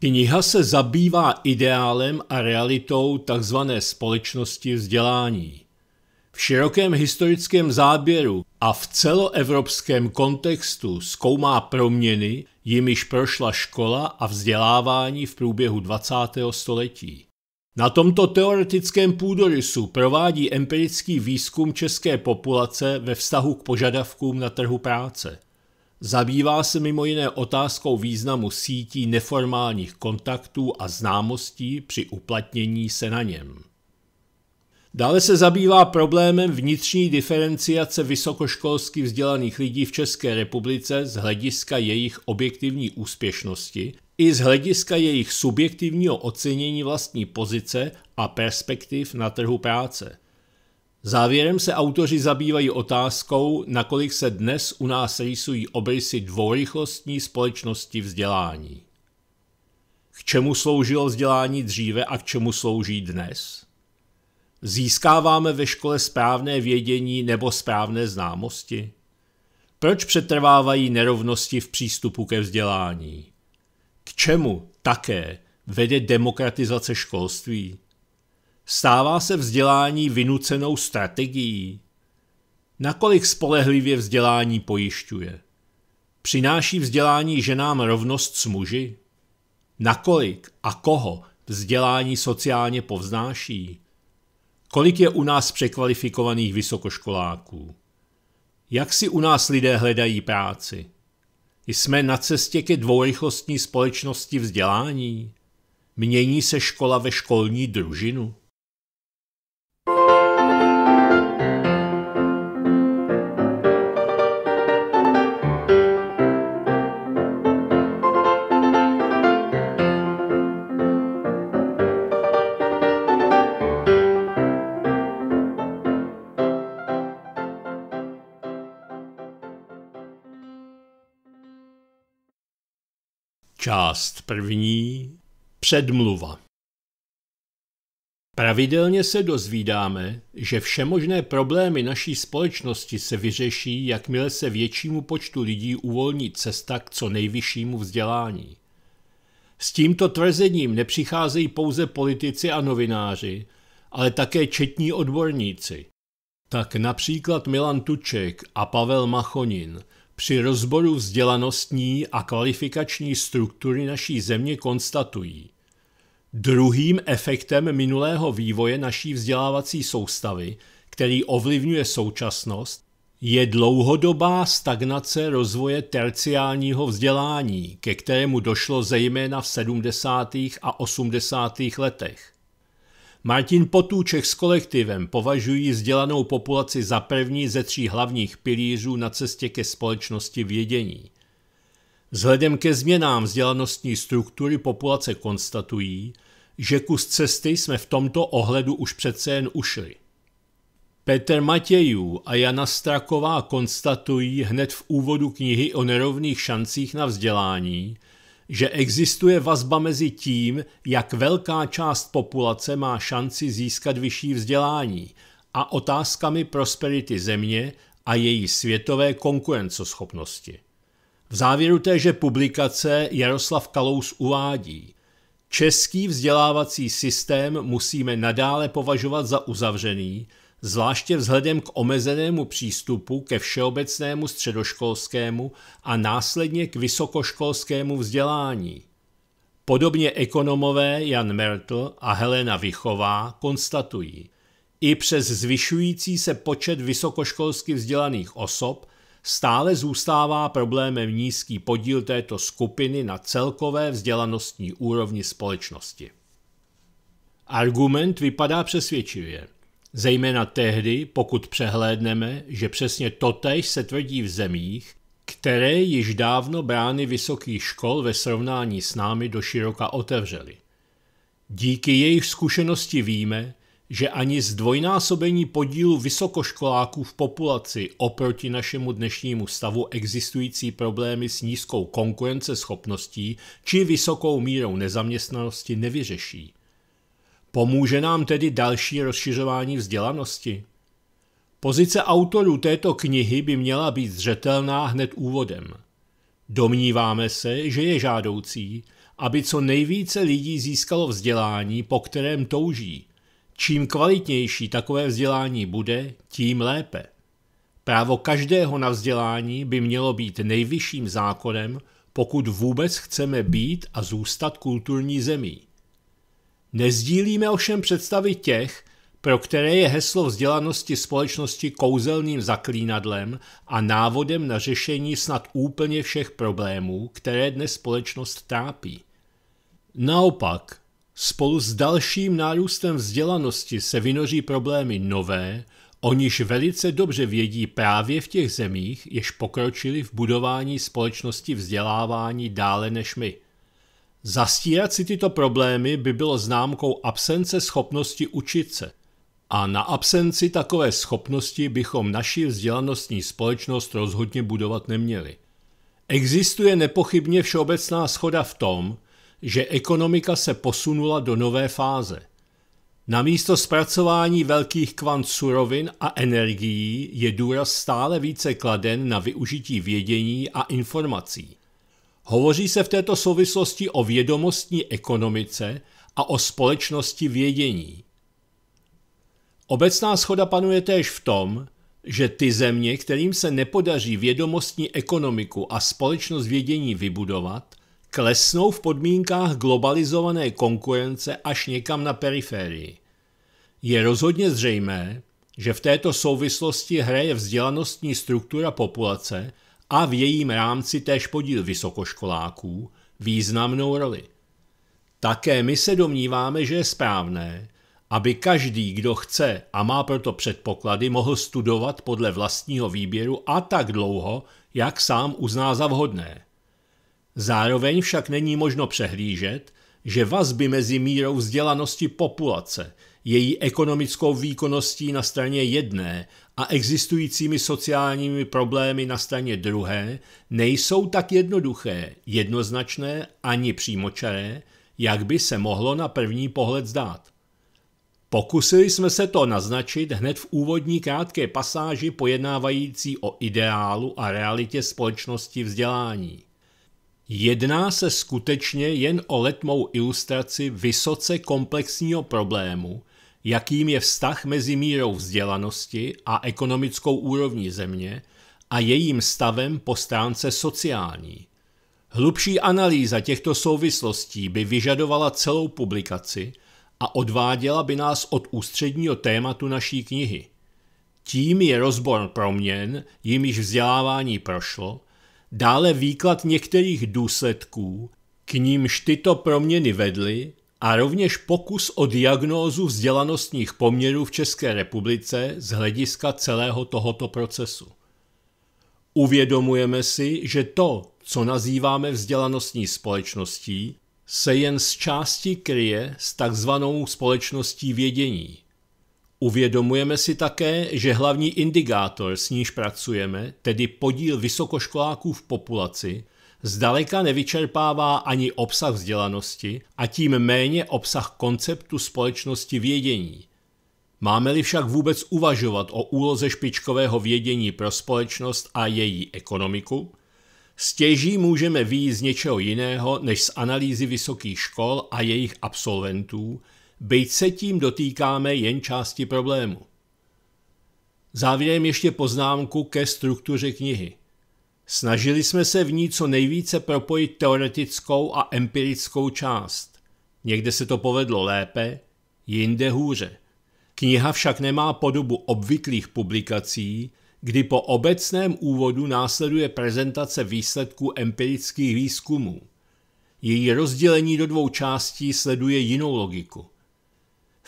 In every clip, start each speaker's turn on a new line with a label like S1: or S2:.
S1: Kniha se zabývá ideálem a realitou tzv. společnosti vzdělání. V širokém historickém záběru a v celoevropském kontextu zkoumá proměny, jimiž prošla škola a vzdělávání v průběhu 20. století. Na tomto teoretickém půdorysu provádí empirický výzkum české populace ve vztahu k požadavkům na trhu práce. Zabývá se mimo jiné otázkou významu sítí neformálních kontaktů a známostí při uplatnění se na něm. Dále se zabývá problémem vnitřní diferenciace vysokoškolsky vzdělaných lidí v České republice z hlediska jejich objektivní úspěšnosti i z hlediska jejich subjektivního ocenění vlastní pozice a perspektiv na trhu práce – Závěrem se autoři zabývají otázkou, nakolik se dnes u nás rýsují obrysy dvorychlostní společnosti vzdělání. K čemu sloužilo vzdělání dříve a k čemu slouží dnes? Získáváme ve škole správné vědění nebo správné známosti? Proč přetrvávají nerovnosti v přístupu ke vzdělání? K čemu také vede demokratizace školství? stává se vzdělání vynucenou strategií? Nakolik spolehlivě vzdělání pojišťuje? Přináší vzdělání ženám rovnost s muži? Nakolik a koho vzdělání sociálně povznáší? Kolik je u nás překvalifikovaných vysokoškoláků? Jak si u nás lidé hledají práci? Jsme na cestě ke dvourychlostní společnosti vzdělání? Mění se škola ve školní družinu? Část první. Předmluva. Pravidelně se dozvídáme, že všemožné problémy naší společnosti se vyřeší, jakmile se většímu počtu lidí uvolní cesta k co nejvyššímu vzdělání. S tímto tvrzením nepřicházejí pouze politici a novináři, ale také četní odborníci. Tak například Milan Tuček a Pavel Machonin – při rozboru vzdělanostní a kvalifikační struktury naší země konstatují, druhým efektem minulého vývoje naší vzdělávací soustavy, který ovlivňuje současnost, je dlouhodobá stagnace rozvoje terciálního vzdělání, ke kterému došlo zejména v 70. a 80. letech. Martin Potůček s kolektivem považují vzdělanou populaci za první ze tří hlavních pilířů na cestě ke společnosti vědění. Vzhledem ke změnám vzdělanostní struktury populace konstatují, že kus cesty jsme v tomto ohledu už přece jen ušli. Petr Matějů a Jana Straková konstatují hned v úvodu knihy o nerovných šancích na vzdělání, že existuje vazba mezi tím, jak velká část populace má šanci získat vyšší vzdělání a otázkami prosperity země a její světové konkurenceschopnosti. V závěru téže publikace Jaroslav Kalous uvádí, český vzdělávací systém musíme nadále považovat za uzavřený, zvláště vzhledem k omezenému přístupu ke všeobecnému středoškolskému a následně k vysokoškolskému vzdělání. Podobně ekonomové Jan Mertl a Helena Vychová konstatují, i přes zvyšující se počet vysokoškolsky vzdělaných osob stále zůstává problémem nízký podíl této skupiny na celkové vzdělanostní úrovni společnosti. Argument vypadá přesvědčivě. Zejména tehdy, pokud přehlédneme, že přesně totež se tvrdí v zemích, které již dávno brány vysokých škol ve srovnání s námi do široka otevřely. Díky jejich zkušenosti víme, že ani zdvojnásobení podílu vysokoškoláků v populaci oproti našemu dnešnímu stavu existující problémy s nízkou konkurenceschopností či vysokou mírou nezaměstnanosti nevyřeší. Pomůže nám tedy další rozšiřování vzdělanosti? Pozice autorů této knihy by měla být zřetelná hned úvodem. Domníváme se, že je žádoucí, aby co nejvíce lidí získalo vzdělání, po kterém touží. Čím kvalitnější takové vzdělání bude, tím lépe. Právo každého na vzdělání by mělo být nejvyšším zákonem, pokud vůbec chceme být a zůstat kulturní zemí. Nezdílíme ovšem představy těch, pro které je heslo vzdělanosti společnosti kouzelným zaklínadlem a návodem na řešení snad úplně všech problémů, které dnes společnost trápí. Naopak, spolu s dalším nárůstem vzdělanosti se vynoří problémy nové, o níž velice dobře vědí právě v těch zemích, jež pokročili v budování společnosti vzdělávání dále než my – Zastírat si tyto problémy by bylo známkou absence schopnosti učit se. A na absenci takové schopnosti bychom naši vzdělanostní společnost rozhodně budovat neměli. Existuje nepochybně všeobecná schoda v tom, že ekonomika se posunula do nové fáze. Namísto zpracování velkých kvant surovin a energií je důraz stále více kladen na využití vědění a informací. Hovoří se v této souvislosti o vědomostní ekonomice a o společnosti vědění. Obecná schoda panuje též v tom, že ty země, kterým se nepodaří vědomostní ekonomiku a společnost vědění vybudovat, klesnou v podmínkách globalizované konkurence až někam na periférii. Je rozhodně zřejmé, že v této souvislosti hraje vzdělanostní struktura populace – a v jejím rámci též podíl vysokoškoláků významnou roli. Také my se domníváme, že je správné, aby každý, kdo chce a má proto předpoklady, mohl studovat podle vlastního výběru a tak dlouho, jak sám uzná za vhodné. Zároveň však není možno přehlížet, že vazby mezi mírou vzdělanosti populace, její ekonomickou výkonností na straně jedné a existujícími sociálními problémy na straně druhé nejsou tak jednoduché, jednoznačné ani přímočaré, jak by se mohlo na první pohled zdát. Pokusili jsme se to naznačit hned v úvodní krátké pasáži pojednávající o ideálu a realitě společnosti vzdělání. Jedná se skutečně jen o letmou ilustraci vysoce komplexního problému, jakým je vztah mezi mírou vzdělanosti a ekonomickou úrovní země a jejím stavem po stránce sociální. Hlubší analýza těchto souvislostí by vyžadovala celou publikaci a odváděla by nás od ústředního tématu naší knihy. Tím je rozbor proměn, jim již vzdělávání prošlo, dále výklad některých důsledků, k nímž tyto proměny vedly a rovněž pokus o diagnózu vzdělanostních poměrů v České republice z hlediska celého tohoto procesu. Uvědomujeme si, že to, co nazýváme vzdělanostní společností, se jen z části kryje s takzvanou společností vědění. Uvědomujeme si také, že hlavní indikátor, s níž pracujeme, tedy podíl vysokoškoláků v populaci, zdaleka nevyčerpává ani obsah vzdělanosti a tím méně obsah konceptu společnosti vědění. Máme-li však vůbec uvažovat o úloze špičkového vědění pro společnost a její ekonomiku, stěží můžeme výjít z něčeho jiného než z analýzy vysokých škol a jejich absolventů, byť se tím dotýkáme jen části problému. Závěrem ještě poznámku ke struktuře knihy – Snažili jsme se v ní co nejvíce propojit teoretickou a empirickou část. Někde se to povedlo lépe, jinde hůře. Kniha však nemá podobu obvyklých publikací, kdy po obecném úvodu následuje prezentace výsledků empirických výzkumů. Její rozdělení do dvou částí sleduje jinou logiku.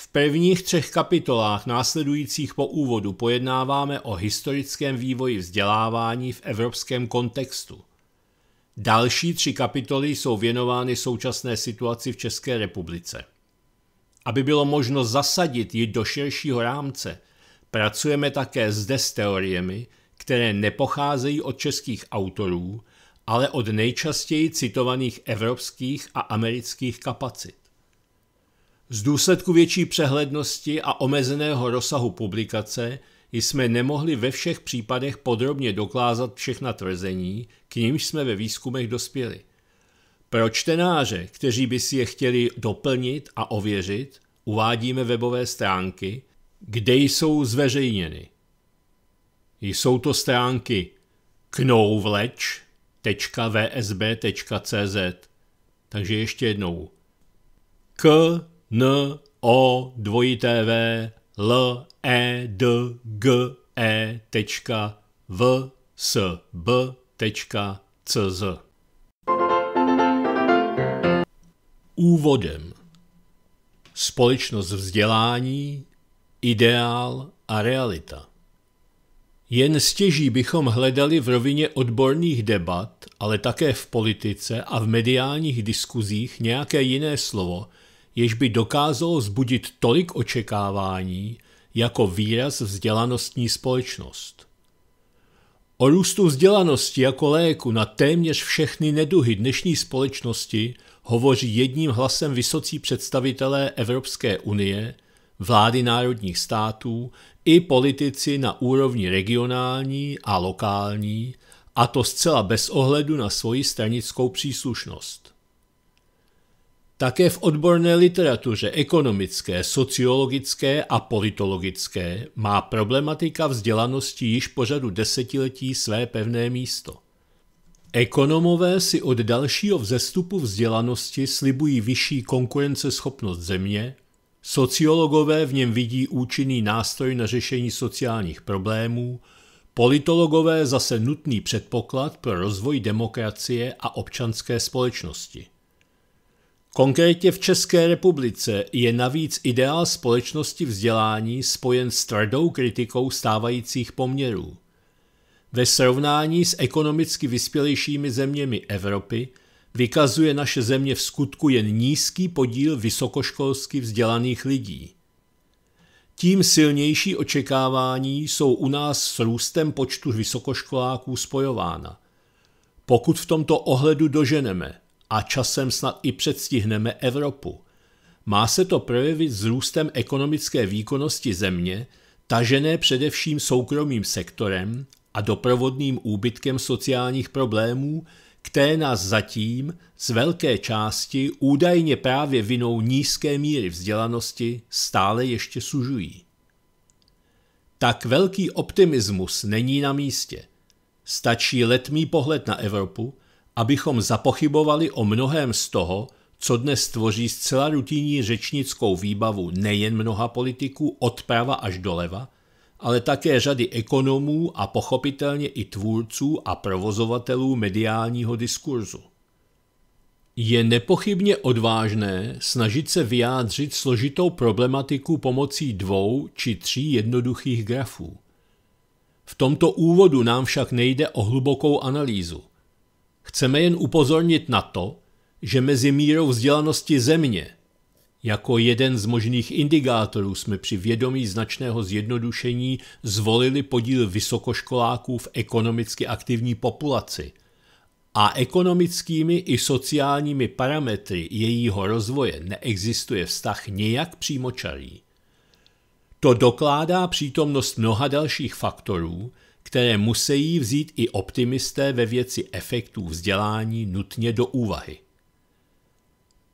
S1: V prvních třech kapitolách následujících po úvodu pojednáváme o historickém vývoji vzdělávání v evropském kontextu. Další tři kapitoly jsou věnovány současné situaci v České republice. Aby bylo možno zasadit ji do širšího rámce, pracujeme také zde s teoriemi, které nepocházejí od českých autorů, ale od nejčastěji citovaných evropských a amerických kapacit. Z důsledku větší přehlednosti a omezeného rozsahu publikace jsme nemohli ve všech případech podrobně dokázat všechna tvrzení, k nimž jsme ve výzkumech dospěli. Pro čtenáře, kteří by si je chtěli doplnit a ověřit, uvádíme webové stránky, kde jsou zveřejněny. Jsou to stránky knouvleč.vsb.cz Takže ještě jednou. K N, O, dvojité V, L, E, D, G, E, tečka, V, S, B, tečka, C, Z. Úvodem Společnost vzdělání, ideál a realita. Jen stěží bychom hledali v rovině odborných debat, ale také v politice a v mediálních diskuzích nějaké jiné slovo, jež by dokázalo zbudit tolik očekávání jako výraz vzdělanostní společnost. O růstu vzdělanosti jako léku na téměř všechny neduhy dnešní společnosti hovoří jedním hlasem vysocí představitelé Evropské unie, vlády národních států i politici na úrovni regionální a lokální, a to zcela bez ohledu na svoji stranickou příslušnost. Také v odborné literatuře ekonomické, sociologické a politologické má problematika vzdělanosti již po řadu desetiletí své pevné místo. Ekonomové si od dalšího vzestupu vzdělanosti slibují vyšší konkurenceschopnost země, sociologové v něm vidí účinný nástroj na řešení sociálních problémů, politologové zase nutný předpoklad pro rozvoj demokracie a občanské společnosti. Konkrétně v České republice je navíc ideál společnosti vzdělání spojen s tvrdou kritikou stávajících poměrů. Ve srovnání s ekonomicky vyspělejšími zeměmi Evropy vykazuje naše země v skutku jen nízký podíl vysokoškolsky vzdělaných lidí. Tím silnější očekávání jsou u nás s růstem počtu vysokoškoláků spojována. Pokud v tomto ohledu doženeme a časem snad i předstihneme Evropu. Má se to projevit s růstem ekonomické výkonnosti země, tažené především soukromým sektorem a doprovodným úbytkem sociálních problémů, které nás zatím z velké části údajně právě vinou nízké míry vzdělanosti stále ještě sužují. Tak velký optimismus není na místě. Stačí letmý pohled na Evropu, abychom zapochybovali o mnohém z toho, co dnes tvoří zcela rutinní řečnickou výbavu nejen mnoha politiků odprava až doleva, ale také řady ekonomů a pochopitelně i tvůrců a provozovatelů mediálního diskurzu. Je nepochybně odvážné snažit se vyjádřit složitou problematiku pomocí dvou či tří jednoduchých grafů. V tomto úvodu nám však nejde o hlubokou analýzu – Chceme jen upozornit na to, že mezi mírou vzdělanosti země jako jeden z možných indikátorů jsme při vědomí značného zjednodušení zvolili podíl vysokoškoláků v ekonomicky aktivní populaci a ekonomickými i sociálními parametry jejího rozvoje neexistuje vztah nějak přímočarý. To dokládá přítomnost mnoha dalších faktorů, které musí vzít i optimisté ve věci efektů vzdělání nutně do úvahy.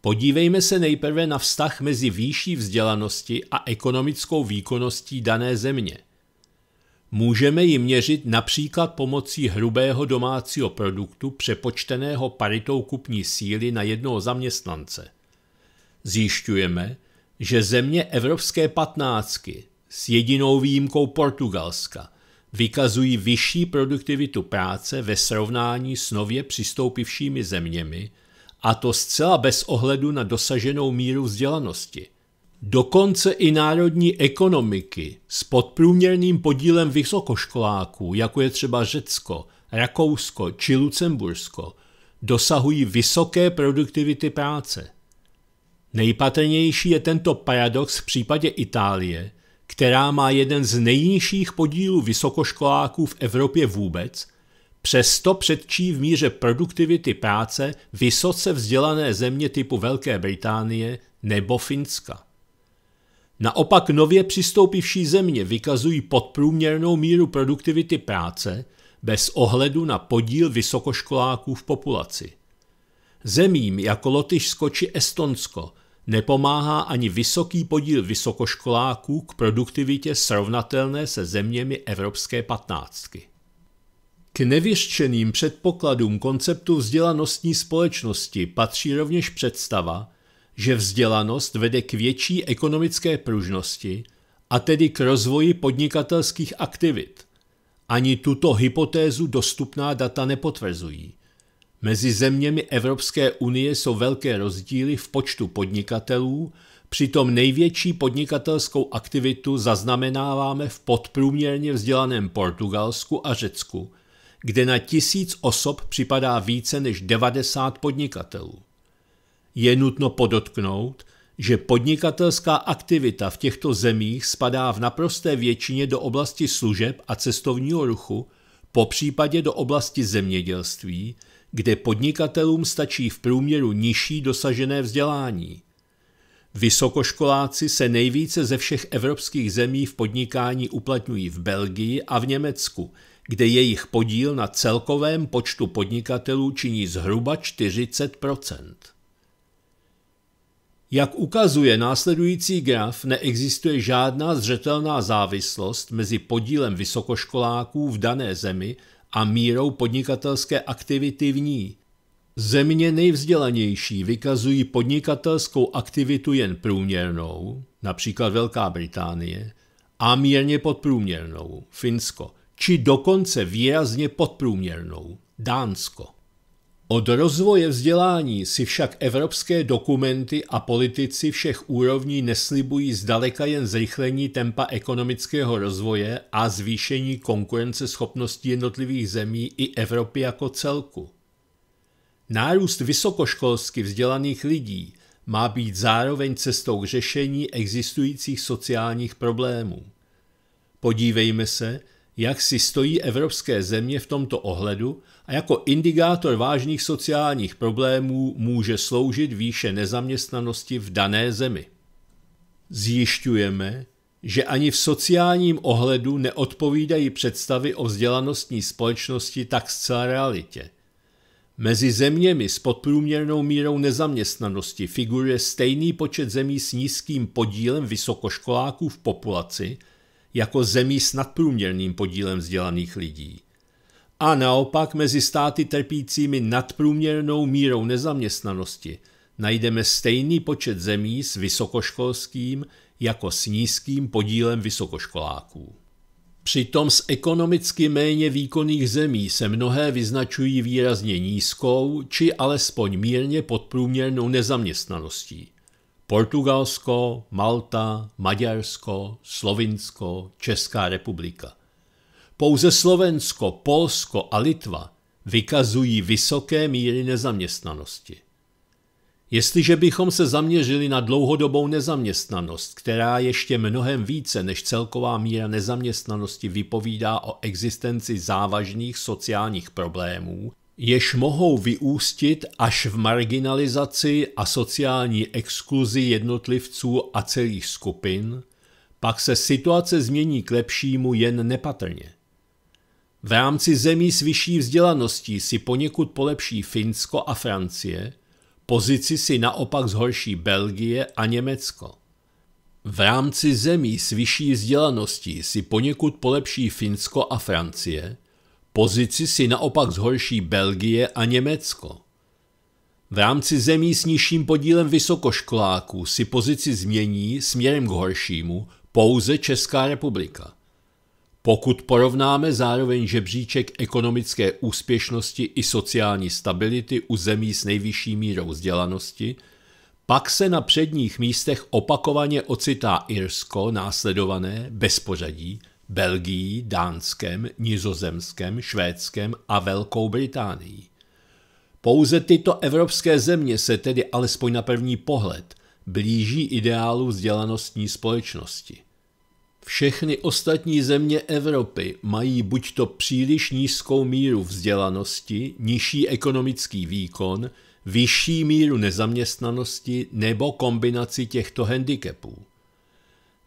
S1: Podívejme se nejprve na vztah mezi výší vzdělanosti a ekonomickou výkonností dané země. Můžeme ji měřit například pomocí hrubého domácího produktu přepočteného paritou kupní síly na jednoho zaměstnance. Zjišťujeme, že země Evropské patnáctky s jedinou výjimkou Portugalska vykazují vyšší produktivitu práce ve srovnání s nově přistoupivšími zeměmi, a to zcela bez ohledu na dosaženou míru vzdělanosti. Dokonce i národní ekonomiky s podprůměrným podílem vysokoškoláků, jako je třeba Řecko, Rakousko či Lucembursko, dosahují vysoké produktivity práce. Nejpatrnější je tento paradox v případě Itálie, která má jeden z nejnižších podílů vysokoškoláků v Evropě vůbec, přesto předčí v míře produktivity práce vysoce vzdělané země typu Velké Británie nebo Finska. Naopak nově přistoupivší země vykazují podprůměrnou míru produktivity práce bez ohledu na podíl vysokoškoláků v populaci. Zemím jako Lotyšsko či Estonsko – Nepomáhá ani vysoký podíl vysokoškoláků k produktivitě srovnatelné se zeměmi Evropské patnáctky. K nevyřčeným předpokladům konceptu vzdělanostní společnosti patří rovněž představa, že vzdělanost vede k větší ekonomické pružnosti a tedy k rozvoji podnikatelských aktivit. Ani tuto hypotézu dostupná data nepotvrzují – Mezi zeměmi Evropské unie jsou velké rozdíly v počtu podnikatelů, přitom největší podnikatelskou aktivitu zaznamenáváme v podprůměrně vzdělaném Portugalsku a Řecku, kde na tisíc osob připadá více než 90 podnikatelů. Je nutno podotknout, že podnikatelská aktivita v těchto zemích spadá v naprosté většině do oblasti služeb a cestovního ruchu, po případě do oblasti zemědělství, kde podnikatelům stačí v průměru nižší dosažené vzdělání. Vysokoškoláci se nejvíce ze všech evropských zemí v podnikání uplatňují v Belgii a v Německu, kde jejich podíl na celkovém počtu podnikatelů činí zhruba 40 Jak ukazuje následující graf, neexistuje žádná zřetelná závislost mezi podílem vysokoškoláků v dané zemi a mírou podnikatelské aktivity v ní. Země nejvzdělanější vykazují podnikatelskou aktivitu jen průměrnou, například Velká Británie, a mírně podprůměrnou, Finsko, či dokonce výrazně podprůměrnou, Dánsko. Od rozvoje vzdělání si však evropské dokumenty a politici všech úrovní neslibují zdaleka jen zrychlení tempa ekonomického rozvoje a zvýšení konkurenceschopnosti jednotlivých zemí i Evropy jako celku. Nárůst vysokoškolsky vzdělaných lidí má být zároveň cestou k řešení existujících sociálních problémů. Podívejme se, jak si stojí evropské země v tomto ohledu a jako indikátor vážných sociálních problémů může sloužit výše nezaměstnanosti v dané zemi. Zjišťujeme, že ani v sociálním ohledu neodpovídají představy o vzdělanostní společnosti tak zcela realitě. Mezi zeměmi s podprůměrnou mírou nezaměstnanosti figuruje stejný počet zemí s nízkým podílem vysokoškoláků v populaci – jako zemí s nadprůměrným podílem vzdělaných lidí. A naopak mezi státy trpícími nadprůměrnou mírou nezaměstnanosti najdeme stejný počet zemí s vysokoškolským jako s nízkým podílem vysokoškoláků. Přitom z ekonomicky méně výkonných zemí se mnohé vyznačují výrazně nízkou či alespoň mírně podprůměrnou nezaměstnaností. Portugalsko, Malta, Maďarsko, Slovinsko, Česká republika. Pouze Slovensko, Polsko a Litva vykazují vysoké míry nezaměstnanosti. Jestliže bychom se zaměřili na dlouhodobou nezaměstnanost, která ještě mnohem více než celková míra nezaměstnanosti vypovídá o existenci závažných sociálních problémů, jež mohou vyústit až v marginalizaci a sociální exkluzi jednotlivců a celých skupin, pak se situace změní k lepšímu jen nepatrně. V rámci zemí s vyšší vzdělaností si poněkud polepší Finsko a Francie, pozici si naopak zhorší Belgie a Německo. V rámci zemí s vyšší vzdělaností si poněkud polepší Finsko a Francie, Pozici si naopak zhorší Belgie a Německo. V rámci zemí s nižším podílem vysokoškoláků si pozici změní směrem k horšímu pouze Česká republika. Pokud porovnáme zároveň žebříček ekonomické úspěšnosti i sociální stability u zemí s nejvyšší mírou vzdělanosti, pak se na předních místech opakovaně ocitá Irsko, následované, bez pořadí, Belgií, Dánskem, Nizozemskem, Švédskem a Velkou Británií. Pouze tyto evropské země se tedy alespoň na první pohled blíží ideálu vzdělanostní společnosti. Všechny ostatní země Evropy mají buď to příliš nízkou míru vzdělanosti, nižší ekonomický výkon, vyšší míru nezaměstnanosti nebo kombinaci těchto handicapů.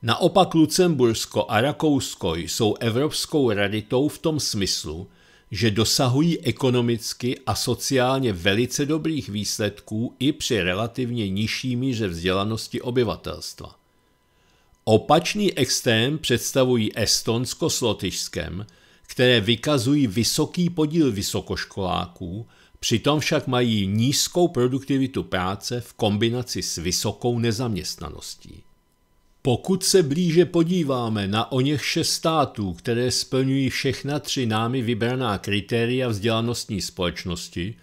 S1: Naopak Lucembursko a Rakousko jsou evropskou raditou v tom smyslu, že dosahují ekonomicky a sociálně velice dobrých výsledků i při relativně nižší míře vzdělanosti obyvatelstva. Opačný extrém představují Estonsko s Lotyšskem, které vykazují vysoký podíl vysokoškoláků, přitom však mají nízkou produktivitu práce v kombinaci s vysokou nezaměstnaností. Pokud se blíže podíváme na o něch šest států, které splňují všechna tři námi vybraná kritéria vzdělanostní společnosti,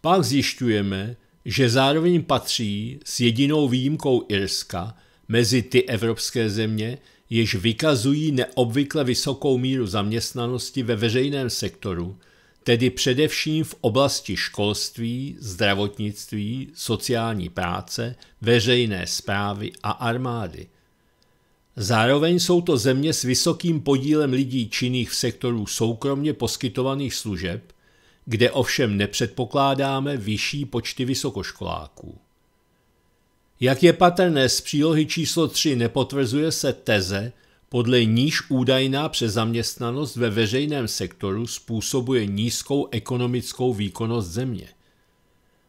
S1: pak zjišťujeme, že zároveň patří s jedinou výjimkou Irska mezi ty evropské země, jež vykazují neobvykle vysokou míru zaměstnanosti ve veřejném sektoru, tedy především v oblasti školství, zdravotnictví, sociální práce, veřejné zprávy a armády – Zároveň jsou to země s vysokým podílem lidí činných v sektoru soukromně poskytovaných služeb, kde ovšem nepředpokládáme vyšší počty vysokoškoláků. Jak je patrné z přílohy číslo 3 nepotvrzuje se teze, podle níž údajná přezaměstnanost ve veřejném sektoru způsobuje nízkou ekonomickou výkonnost země.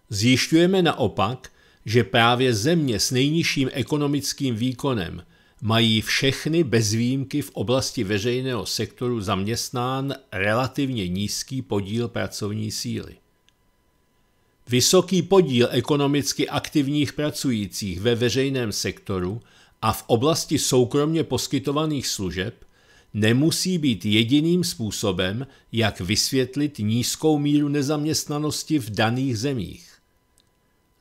S1: Zjišťujeme naopak, že právě země s nejnižším ekonomickým výkonem – mají všechny bez výjimky v oblasti veřejného sektoru zaměstnán relativně nízký podíl pracovní síly. Vysoký podíl ekonomicky aktivních pracujících ve veřejném sektoru a v oblasti soukromně poskytovaných služeb nemusí být jediným způsobem, jak vysvětlit nízkou míru nezaměstnanosti v daných zemích.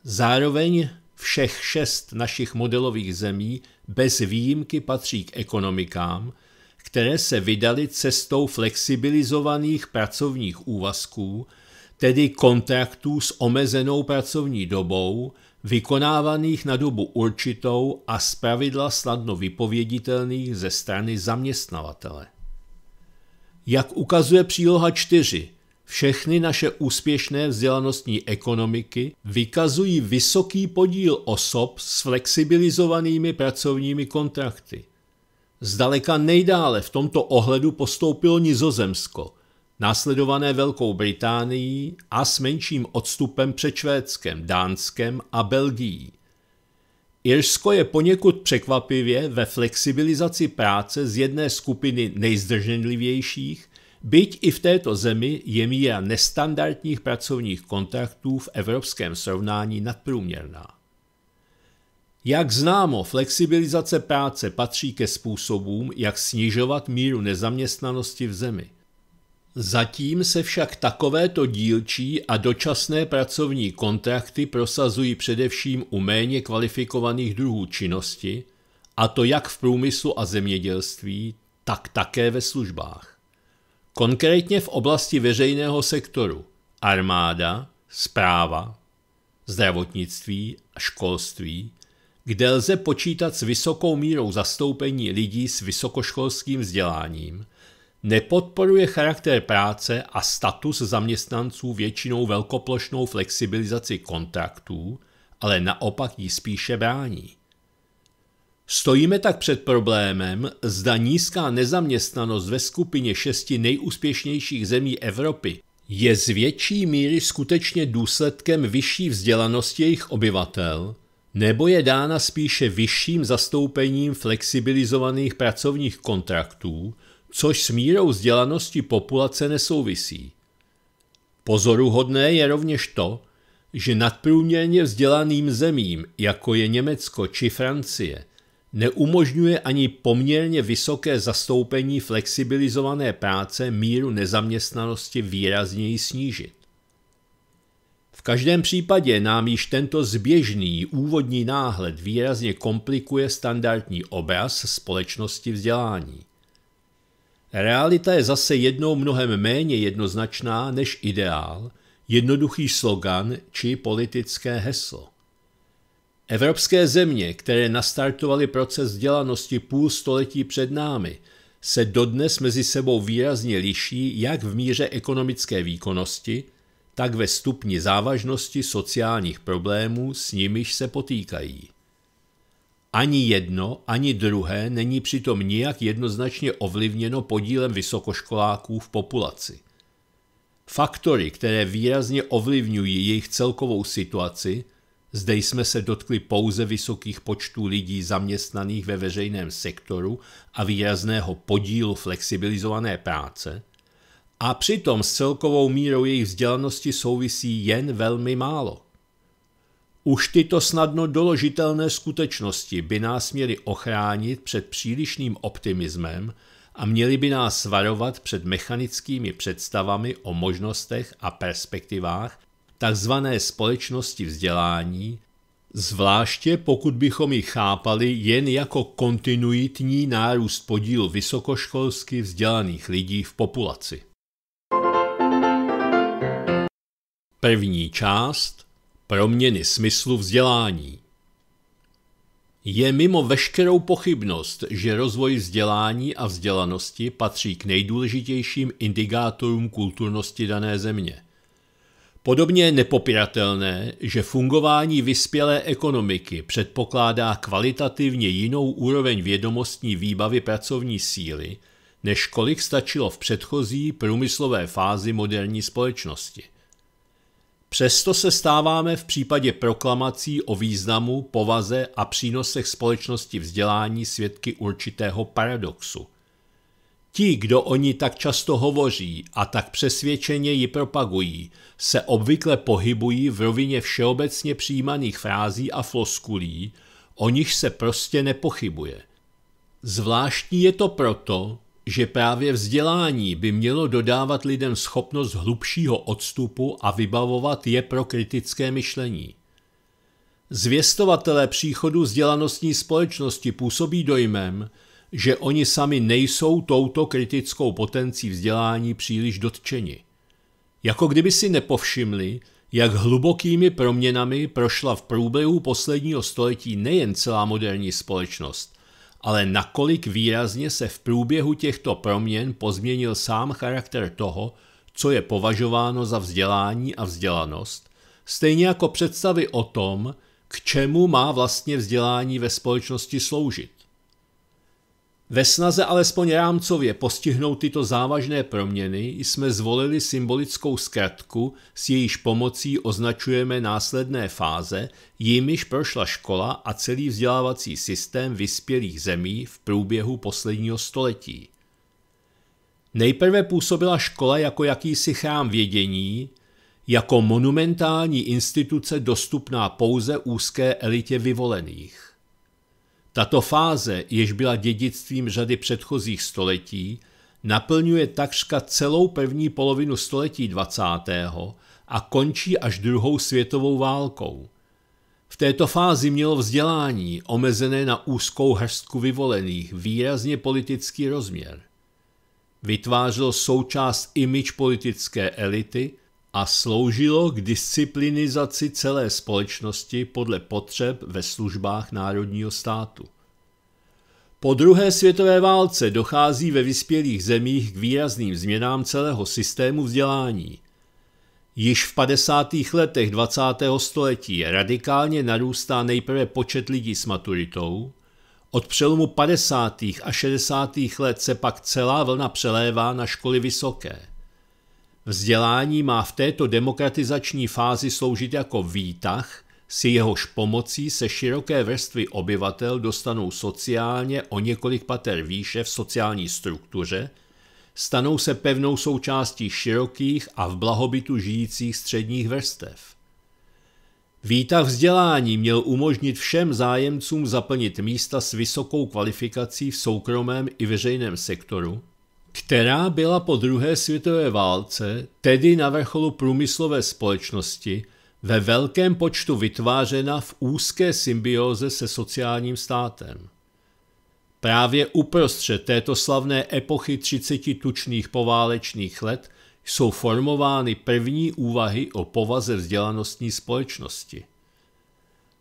S1: Zároveň všech šest našich modelových zemí bez výjimky patří k ekonomikám, které se vydaly cestou flexibilizovaných pracovních úvazků, tedy kontraktů s omezenou pracovní dobou, vykonávaných na dobu určitou a zpravidla snadno vypověditelných ze strany zaměstnavatele. Jak ukazuje příloha 4, všechny naše úspěšné vzdělanostní ekonomiky vykazují vysoký podíl osob s flexibilizovanými pracovními kontrakty. Zdaleka nejdále v tomto ohledu postoupilo Nizozemsko, následované Velkou Británií a s menším odstupem před Švédskem, Dánskem a Belgií. Irsko je poněkud překvapivě ve flexibilizaci práce z jedné skupiny nejzdrženlivějších Byť i v této zemi je míra nestandardních pracovních kontraktů v evropském srovnání nadprůměrná. Jak známo, flexibilizace práce patří ke způsobům, jak snižovat míru nezaměstnanosti v zemi. Zatím se však takovéto dílčí a dočasné pracovní kontrakty prosazují především u méně kvalifikovaných druhů činnosti, a to jak v průmyslu a zemědělství, tak také ve službách konkrétně v oblasti veřejného sektoru armáda, zpráva, zdravotnictví a školství, kde lze počítat s vysokou mírou zastoupení lidí s vysokoškolským vzděláním, nepodporuje charakter práce a status zaměstnanců většinou velkoplošnou flexibilizaci kontraktů, ale naopak ji spíše brání. Stojíme tak před problémem, zda nízká nezaměstnanost ve skupině šesti nejúspěšnějších zemí Evropy je z větší míry skutečně důsledkem vyšší vzdělanosti jejich obyvatel, nebo je dána spíše vyšším zastoupením flexibilizovaných pracovních kontraktů, což s mírou vzdělanosti populace nesouvisí. Pozoruhodné je rovněž to, že nadprůměrně vzdělaným zemím, jako je Německo či Francie, Neumožňuje ani poměrně vysoké zastoupení flexibilizované práce míru nezaměstnanosti výrazněji snížit. V každém případě nám již tento zběžný úvodní náhled výrazně komplikuje standardní obraz společnosti vzdělání. Realita je zase jednou mnohem méně jednoznačná než ideál, jednoduchý slogan či politické heslo. Evropské země, které nastartovaly proces vzdělanosti půl století před námi, se dodnes mezi sebou výrazně liší jak v míře ekonomické výkonnosti, tak ve stupni závažnosti sociálních problémů, s nimiž se potýkají. Ani jedno, ani druhé není přitom nijak jednoznačně ovlivněno podílem vysokoškoláků v populaci. Faktory, které výrazně ovlivňují jejich celkovou situaci, zde jsme se dotkli pouze vysokých počtů lidí zaměstnaných ve veřejném sektoru a výrazného podílu flexibilizované práce, a přitom s celkovou mírou jejich vzdělanosti souvisí jen velmi málo. Už tyto snadno doložitelné skutečnosti by nás měly ochránit před přílišným optimismem a měly by nás varovat před mechanickými představami o možnostech a perspektivách tzv. společnosti vzdělání, zvláště pokud bychom ji chápali jen jako kontinuitní nárůst podílu vysokoškolsky vzdělaných lidí v populaci. První část Proměny smyslu vzdělání je mimo veškerou pochybnost, že rozvoj vzdělání a vzdělanosti patří k nejdůležitějším indikátorům kulturnosti dané země – Podobně nepopiratelné, že fungování vyspělé ekonomiky předpokládá kvalitativně jinou úroveň vědomostní výbavy pracovní síly, než kolik stačilo v předchozí průmyslové fázi moderní společnosti. Přesto se stáváme v případě proklamací o významu, povaze a přínosech společnosti vzdělání svědky určitého paradoxu. Ti, kdo o ní tak často hovoří a tak přesvědčeně ji propagují, se obvykle pohybují v rovině všeobecně přijímaných frází a floskulí, o nich se prostě nepochybuje. Zvláštní je to proto, že právě vzdělání by mělo dodávat lidem schopnost hlubšího odstupu a vybavovat je pro kritické myšlení. Zvěstovatelé příchodu vzdělanostní společnosti působí dojmem, že oni sami nejsou touto kritickou potencí vzdělání příliš dotčeni. Jako kdyby si nepovšimli, jak hlubokými proměnami prošla v průběhu posledního století nejen celá moderní společnost, ale nakolik výrazně se v průběhu těchto proměn pozměnil sám charakter toho, co je považováno za vzdělání a vzdělanost, stejně jako představy o tom, k čemu má vlastně vzdělání ve společnosti sloužit. Ve snaze alespoň rámcově postihnout tyto závažné proměny jsme zvolili symbolickou zkratku, s jejíž pomocí označujeme následné fáze, jimiž prošla škola a celý vzdělávací systém vyspělých zemí v průběhu posledního století. Nejprve působila škola jako jakýsi chrám vědění, jako monumentální instituce dostupná pouze úzké elitě vyvolených. Tato fáze, jež byla dědictvím řady předchozích století, naplňuje takřka celou první polovinu století 20. a končí až druhou světovou válkou. V této fázi mělo vzdělání, omezené na úzkou hrstku vyvolených, výrazně politický rozměr. Vytvářel součást imič politické elity a sloužilo k disciplinizaci celé společnosti podle potřeb ve službách národního státu. Po druhé světové válce dochází ve vyspělých zemích k výrazným změnám celého systému vzdělání. Již v 50. letech 20. století radikálně narůstá nejprve počet lidí s maturitou, od přelomu 50. a 60. let se pak celá vlna přelévá na školy vysoké – Vzdělání má v této demokratizační fázi sloužit jako výtah, si jehož pomocí se široké vrstvy obyvatel dostanou sociálně o několik pater výše v sociální struktuře, stanou se pevnou součástí širokých a v blahobytu žijících středních vrstev. Výtah vzdělání měl umožnit všem zájemcům zaplnit místa s vysokou kvalifikací v soukromém i veřejném sektoru, která byla po druhé světové válce, tedy na vrcholu průmyslové společnosti, ve velkém počtu vytvářena v úzké symbioze se sociálním státem. Právě uprostřed této slavné epochy 30 tučných poválečných let jsou formovány první úvahy o povaze vzdělanostní společnosti.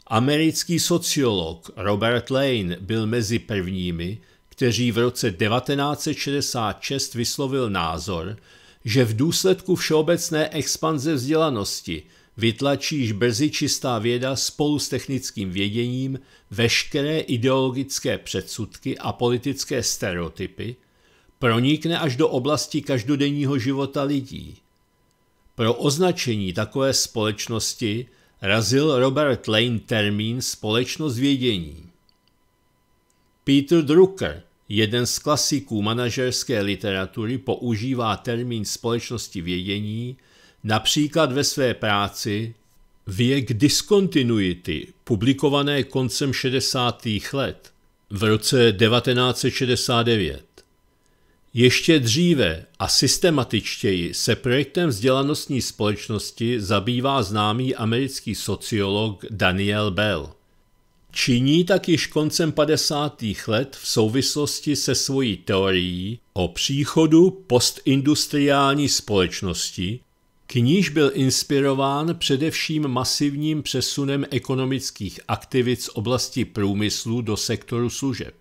S1: Americký sociolog Robert Lane byl mezi prvními, kteří v roce 1966 vyslovil názor, že v důsledku všeobecné expanze vzdělanosti vytlačíš brzy čistá věda spolu s technickým věděním veškeré ideologické předsudky a politické stereotypy, pronikne až do oblasti každodenního života lidí. Pro označení takové společnosti razil Robert Lane termín společnost vědění. Peter Drucker, jeden z klasiků manažerské literatury, používá termín společnosti vědění například ve své práci Věk diskontinuity, publikované koncem 60. let v roce 1969. Ještě dříve a systematičtěji se projektem vzdělanostní společnosti zabývá známý americký sociolog Daniel Bell činí tak již koncem 50. let v souvislosti se svojí teorií o příchodu postindustriální společnosti, k níž byl inspirován především masivním přesunem ekonomických aktivit z oblasti průmyslu do sektoru služeb.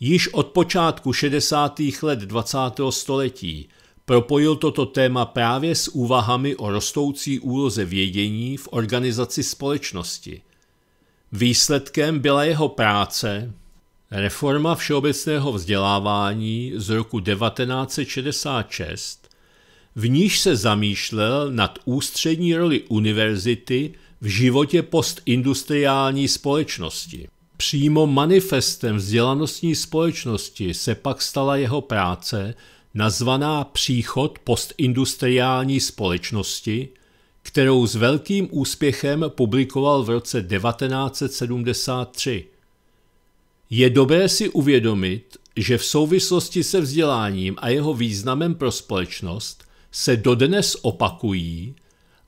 S1: Již od počátku 60. let 20. století propojil toto téma právě s úvahami o rostoucí úloze vědění v organizaci společnosti – Výsledkem byla jeho práce Reforma všeobecného vzdělávání z roku 1966, v níž se zamýšlel nad ústřední roli univerzity v životě postindustriální společnosti. Přímo manifestem vzdělanostní společnosti se pak stala jeho práce nazvaná Příchod postindustriální společnosti, kterou s velkým úspěchem publikoval v roce 1973. Je dobré si uvědomit, že v souvislosti se vzděláním a jeho významem pro společnost se dodnes opakují,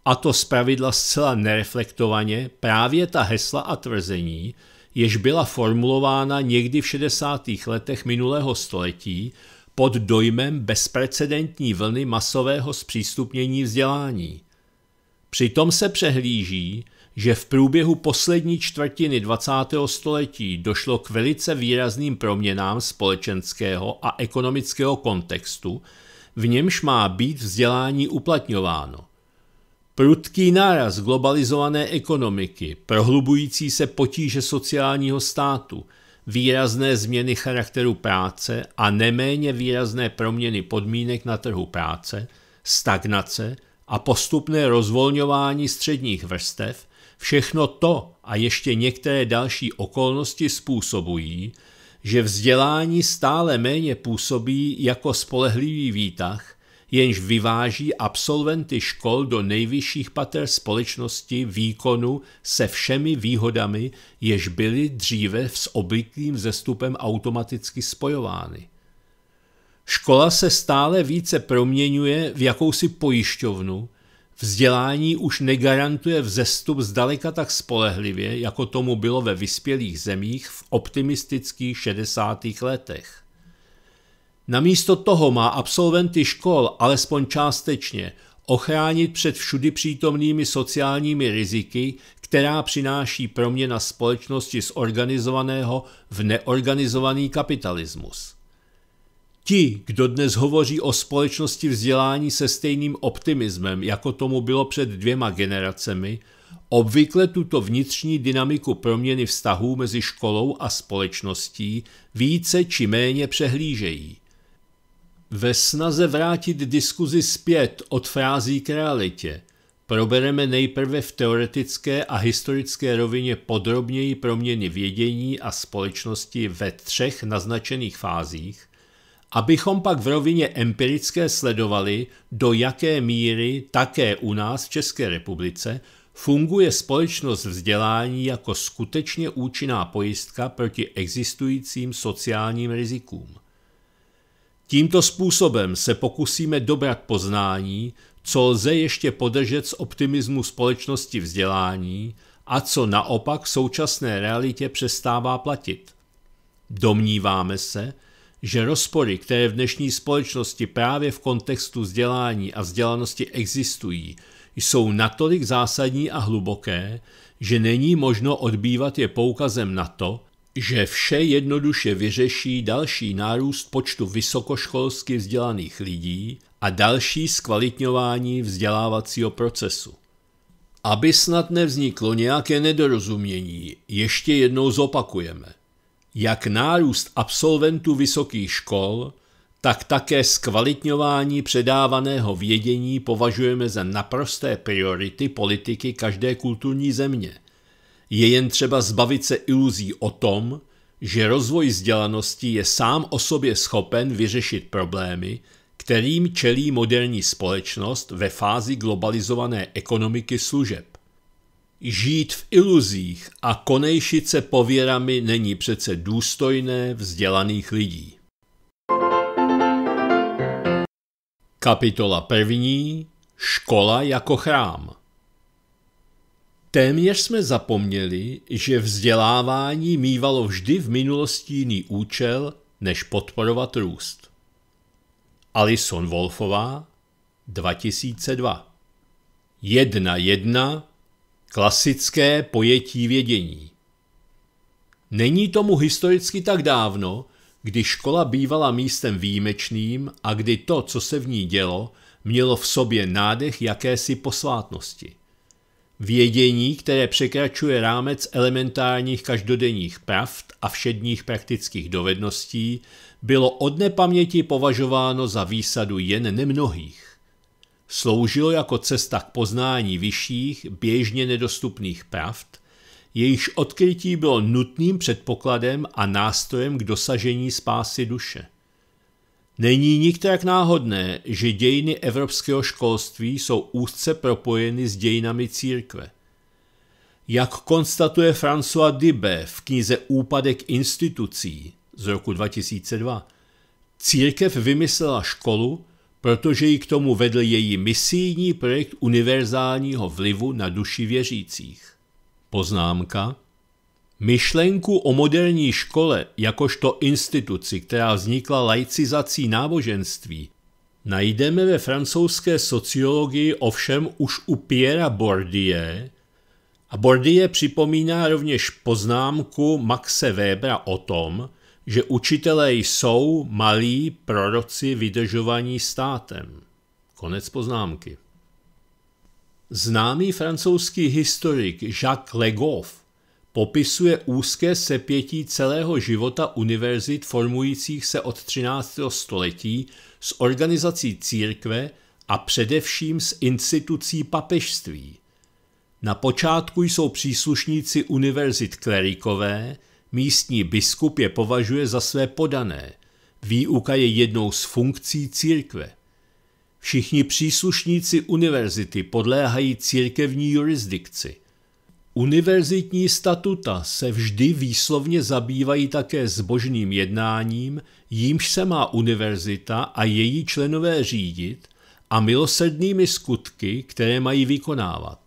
S1: a to zpravidla zcela nereflektovaně, právě ta hesla a tvrzení, jež byla formulována někdy v 60. letech minulého století pod dojmem bezprecedentní vlny masového zpřístupnění vzdělání – Přitom se přehlíží, že v průběhu poslední čtvrtiny 20. století došlo k velice výrazným proměnám společenského a ekonomického kontextu, v němž má být vzdělání uplatňováno. Prudký náraz globalizované ekonomiky, prohlubující se potíže sociálního státu, výrazné změny charakteru práce a neméně výrazné proměny podmínek na trhu práce, stagnace – a postupné rozvolňování středních vrstev, všechno to a ještě některé další okolnosti způsobují, že vzdělání stále méně působí jako spolehlivý výtah, jenž vyváží absolventy škol do nejvyšších pater společnosti výkonu se všemi výhodami, jež byly dříve s obvyklým zestupem automaticky spojovány. Škola se stále více proměňuje v jakousi pojišťovnu, vzdělání už negarantuje vzestup zdaleka tak spolehlivě, jako tomu bylo ve vyspělých zemích v optimistických 60. letech. Namísto toho má absolventy škol alespoň částečně ochránit před všudy přítomnými sociálními riziky, která přináší proměna společnosti z organizovaného v neorganizovaný kapitalismus. Ti, kdo dnes hovoří o společnosti vzdělání se stejným optimismem, jako tomu bylo před dvěma generacemi, obvykle tuto vnitřní dynamiku proměny vztahů mezi školou a společností více či méně přehlížejí. Ve snaze vrátit diskuzi zpět od frází k realitě probereme nejprve v teoretické a historické rovině podrobněji proměny vědění a společnosti ve třech naznačených fázích, abychom pak v rovině empirické sledovali, do jaké míry také u nás v České republice funguje společnost vzdělání jako skutečně účinná pojistka proti existujícím sociálním rizikům. Tímto způsobem se pokusíme dobrat poznání, co lze ještě podržet z optimismu společnosti vzdělání a co naopak v současné realitě přestává platit. Domníváme se, že rozpory, které v dnešní společnosti právě v kontextu vzdělání a vzdělanosti existují, jsou natolik zásadní a hluboké, že není možno odbývat je poukazem na to, že vše jednoduše vyřeší další nárůst počtu vysokoškolsky vzdělaných lidí a další zkvalitňování vzdělávacího procesu. Aby snad nevzniklo nějaké nedorozumění, ještě jednou zopakujeme – jak nárůst absolventů vysokých škol, tak také zkvalitňování předávaného vědění považujeme za naprosté priority politiky každé kulturní země. Je jen třeba zbavit se iluzí o tom, že rozvoj vzdělanosti je sám o sobě schopen vyřešit problémy, kterým čelí moderní společnost ve fázi globalizované ekonomiky služeb. Žít v iluzích a konejšit se pověrami není přece důstojné vzdělaných lidí. Kapitola první. Škola jako chrám. Téměř jsme zapomněli, že vzdělávání mývalo vždy v minulosti jiný účel, než podporovat růst. Alison Wolfová 2002 1.1 Klasické pojetí vědění. Není tomu historicky tak dávno, kdy škola bývala místem výjimečným a kdy to, co se v ní dělo, mělo v sobě nádech jakési posvátnosti. Vědění, které překračuje rámec elementárních každodenních pravd a všedních praktických dovedností, bylo od nepaměti považováno za výsadu jen nemnohých sloužilo jako cesta k poznání vyšších, běžně nedostupných pravd, jejichž odkrytí bylo nutným předpokladem a nástrojem k dosažení spásy duše. Není nikterak náhodné, že dějiny evropského školství jsou úzce propojeny s dějinami církve. Jak konstatuje François Dibé v knize Úpadek institucí z roku 2002, církev vymyslela školu, protože ji k tomu vedl její misijní projekt univerzálního vlivu na duši věřících. Poznámka Myšlenku o moderní škole jakožto instituci, která vznikla laicizací náboženství, najdeme ve francouzské sociologii ovšem už u Piera Bourdieu, a Bourdieu připomíná rovněž poznámku Maxe Webera o tom, že učitelé jsou malí proroci vydržovaní státem. Konec poznámky. Známý francouzský historik Jacques Legoff popisuje úzké sepětí celého života univerzit formujících se od 13. století s organizací církve a především s institucí papežství. Na počátku jsou příslušníci univerzit klerikové, Místní biskup je považuje za své podané. Výuka je jednou z funkcí církve. Všichni příslušníci univerzity podléhají církevní jurisdikci. Univerzitní statuta se vždy výslovně zabývají také zbožným jednáním, jímž se má univerzita a její členové řídit, a milosrdnými skutky, které mají vykonávat.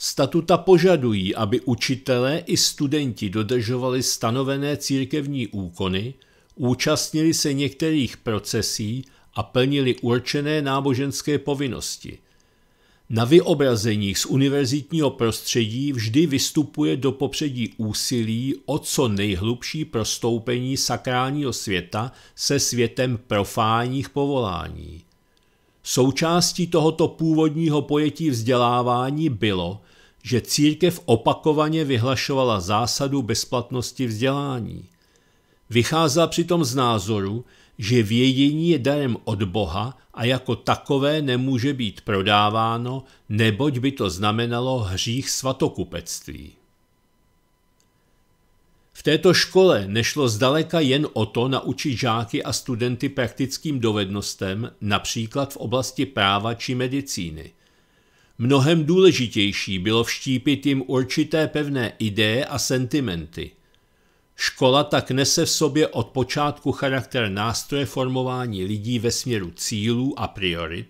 S1: Statuta požadují, aby učitelé i studenti dodržovali stanovené církevní úkony, účastnili se některých procesí a plnili určené náboženské povinnosti. Na vyobrazeních z univerzitního prostředí vždy vystupuje do popředí úsilí o co nejhlubší prostoupení sakrálního světa se světem profánních povolání. Součástí tohoto původního pojetí vzdělávání bylo, že církev opakovaně vyhlašovala zásadu bezplatnosti vzdělání. Vycházela přitom z názoru, že vědění je darem od Boha a jako takové nemůže být prodáváno, neboť by to znamenalo hřích svatokupectví. V této škole nešlo zdaleka jen o to naučit žáky a studenty praktickým dovednostem, například v oblasti práva či medicíny. Mnohem důležitější bylo vštípit jim určité pevné ideje a sentimenty. Škola tak nese v sobě od počátku charakter nástroje formování lidí ve směru cílů a priorit,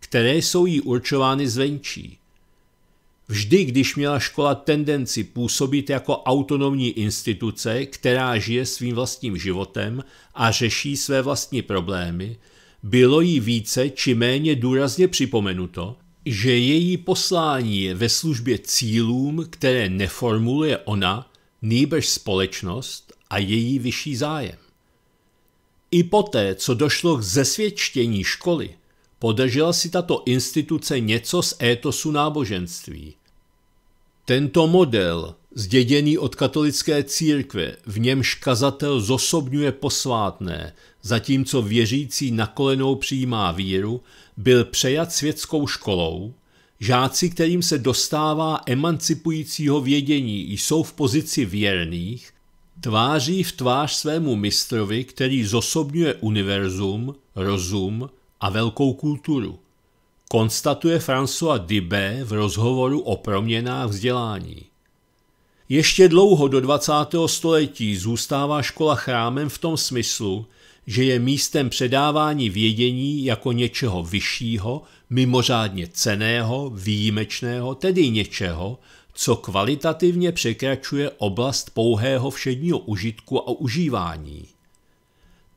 S1: které jsou jí určovány zvenčí. Vždy, když měla škola tendenci působit jako autonomní instituce, která žije svým vlastním životem a řeší své vlastní problémy, bylo jí více či méně důrazně připomenuto, že její poslání je ve službě cílům, které neformuluje ona, nýbrž společnost a její vyšší zájem. I poté, co došlo k zesvědčení školy, podržela si tato instituce něco z étosu náboženství. Tento model, zděděný od katolické církve, v němž kazatel zosobňuje posvátné, zatímco věřící na kolenou přijímá víru, byl přejat světskou školou, žáci, kterým se dostává emancipujícího vědění, jsou v pozici věrných, tváří v tvář svému mistrovi, který zosobňuje univerzum, rozum a velkou kulturu. Konstatuje François Dibé v rozhovoru o proměnách vzdělání. Ještě dlouho do 20. století zůstává škola chrámem v tom smyslu, že je místem předávání vědění jako něčeho vyššího, mimořádně ceného, výjimečného, tedy něčeho, co kvalitativně překračuje oblast pouhého všedního užitku a užívání.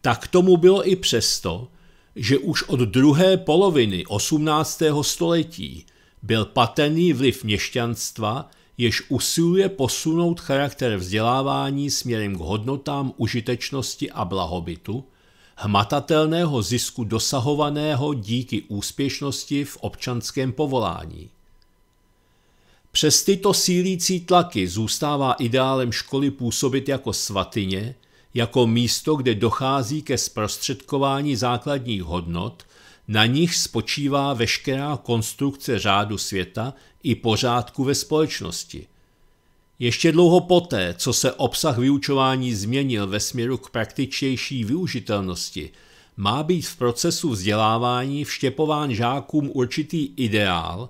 S1: Tak tomu bylo i přesto, že už od druhé poloviny 18. století byl patrný vliv měšťanstva, jež usiluje posunout charakter vzdělávání směrem k hodnotám užitečnosti a blahobytu, hmatatelného zisku dosahovaného díky úspěšnosti v občanském povolání. Přes tyto sílící tlaky zůstává ideálem školy působit jako svatyně, jako místo, kde dochází ke zprostředkování základních hodnot, na nich spočívá veškerá konstrukce řádu světa i pořádku ve společnosti – ještě dlouho poté, co se obsah vyučování změnil ve směru k praktičtější využitelnosti, má být v procesu vzdělávání vštěpován žákům určitý ideál,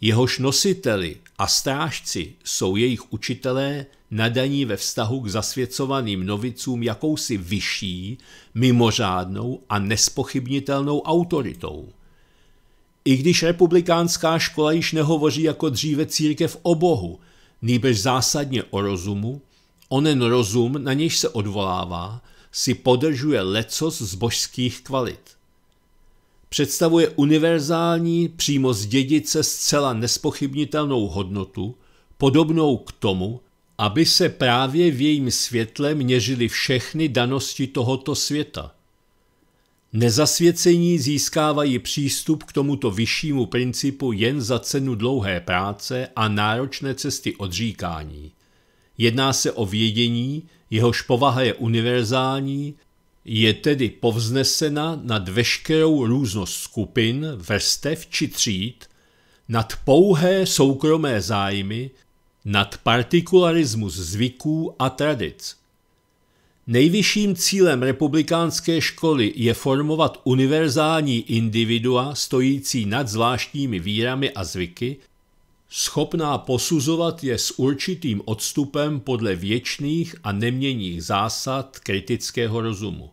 S1: jehož nositeli a strážci jsou jejich učitelé nadaní ve vztahu k zasvěcovaným novicům jakousi vyšší, mimořádnou a nespochybnitelnou autoritou. I když republikánská škola již nehovoří jako dříve církev o Bohu – nýbrž zásadně o rozumu, onen rozum, na nějž se odvolává, si podržuje lecos z božských kvalit. Představuje univerzální, přímo z dědice zcela nespochybnitelnou hodnotu, podobnou k tomu, aby se právě v jejím světle měřily všechny danosti tohoto světa – Nezasvěcení získávají přístup k tomuto vyššímu principu jen za cenu dlouhé práce a náročné cesty odříkání. Jedná se o vědění, jehož povaha je univerzální, je tedy povznesena nad veškerou různost skupin, vrstev či tříd, nad pouhé soukromé zájmy, nad partikularismus zvyků a tradic. Nejvyšším cílem republikánské školy je formovat univerzální individua stojící nad zvláštními vírami a zvyky, schopná posuzovat je s určitým odstupem podle věčných a neměných zásad kritického rozumu.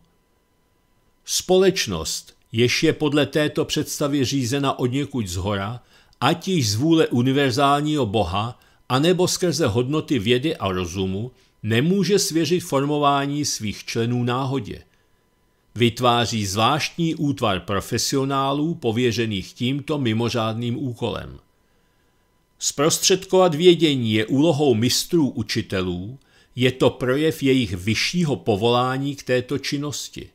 S1: Společnost, jež je podle této představy řízena od někud zhora, ať již z vůle univerzálního boha, anebo skrze hodnoty vědy a rozumu, nemůže svěřit formování svých členů náhodě. Vytváří zvláštní útvar profesionálů pověřených tímto mimořádným úkolem. Zprostředkovat vědění je úlohou mistrů učitelů, je to projev jejich vyššího povolání k této činnosti.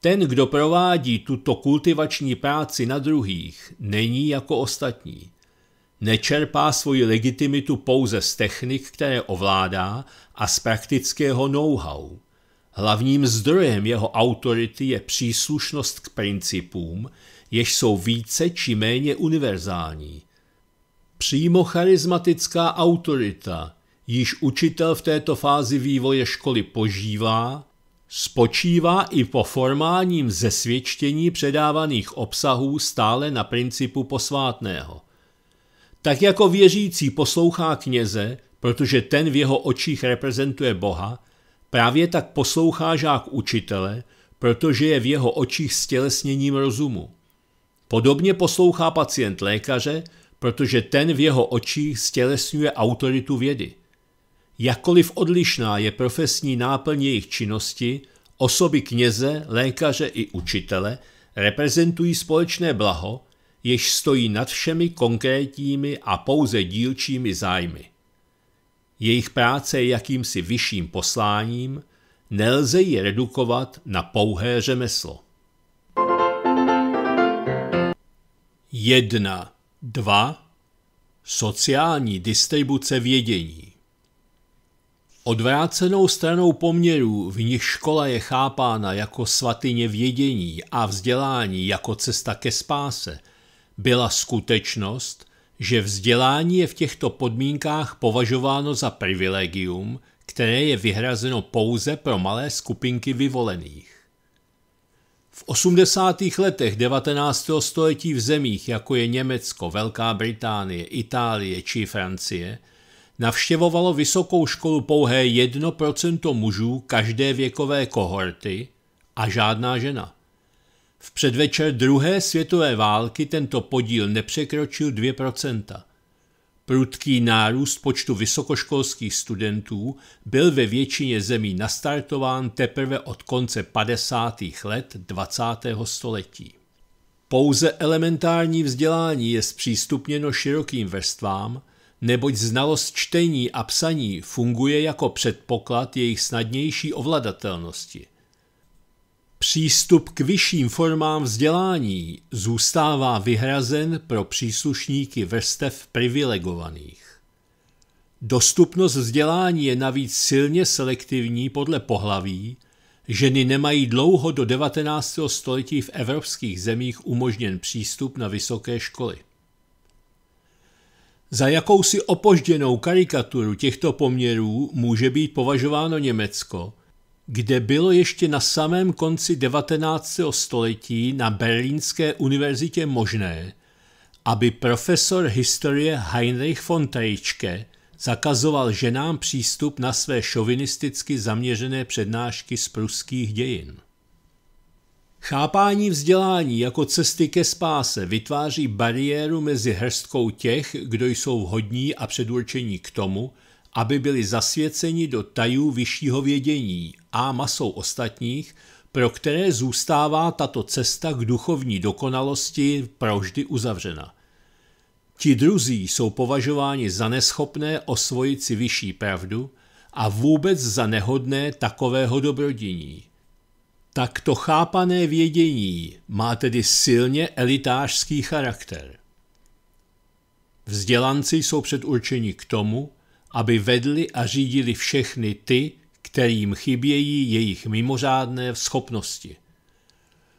S1: Ten, kdo provádí tuto kultivační práci na druhých, není jako ostatní. Nečerpá svoji legitimitu pouze z technik, které ovládá, a z praktického know-how. Hlavním zdrojem jeho autority je příslušnost k principům, jež jsou více či méně univerzální. Přímo charizmatická autorita, již učitel v této fázi vývoje školy požívá, spočívá i po formálním zesvědčení předávaných obsahů stále na principu posvátného. Tak jako věřící poslouchá kněze, protože ten v jeho očích reprezentuje Boha, právě tak poslouchá žák učitele, protože je v jeho očích stělesněním rozumu. Podobně poslouchá pacient lékaře, protože ten v jeho očích stělesňuje autoritu vědy. Jakkoliv odlišná je profesní náplň jejich činnosti, osoby kněze, lékaře i učitele reprezentují společné blaho, jež stojí nad všemi konkrétními a pouze dílčími zájmy. Jejich práce je jakýmsi vyšším posláním, nelze ji redukovat na pouhé řemeslo. 1. 2. Sociální distribuce vědění Odvrácenou stranou poměrů, v nich škola je chápána jako svatyně vědění a vzdělání jako cesta ke spáse – byla skutečnost, že vzdělání je v těchto podmínkách považováno za privilegium, které je vyhrazeno pouze pro malé skupinky vyvolených. V 80. letech 19. století v zemích, jako je Německo, Velká Británie, Itálie či Francie, navštěvovalo vysokou školu pouhé 1% mužů každé věkové kohorty a žádná žena. V předvečer druhé světové války tento podíl nepřekročil 2 Prudký nárůst počtu vysokoškolských studentů byl ve většině zemí nastartován teprve od konce 50. let 20. století. Pouze elementární vzdělání je zpřístupněno širokým vrstvám, neboť znalost čtení a psaní funguje jako předpoklad jejich snadnější ovladatelnosti – Přístup k vyšším formám vzdělání zůstává vyhrazen pro příslušníky vrstev privilegovaných. Dostupnost vzdělání je navíc silně selektivní podle pohlaví, ženy nemají dlouho do 19. století v evropských zemích umožněn přístup na vysoké školy. Za jakousi opožděnou karikaturu těchto poměrů může být považováno Německo, kde bylo ještě na samém konci 19. století na Berlínské univerzitě možné, aby profesor historie Heinrich von Tejčke zakazoval ženám přístup na své šovinisticky zaměřené přednášky z pruských dějin. Chápání vzdělání jako cesty ke spáse vytváří bariéru mezi hrstkou těch, kdo jsou vhodní a předurčení k tomu, aby byli zasvěceni do tajů vyššího vědění a masou ostatních, pro které zůstává tato cesta k duchovní dokonalosti proždy uzavřena. Ti druzí jsou považováni za neschopné osvojit si vyšší pravdu a vůbec za nehodné takového dobrodění. Takto chápané vědění má tedy silně elitářský charakter. Vzdělanci jsou předurčeni k tomu, aby vedli a řídili všechny ty, kterým chybějí jejich mimořádné schopnosti.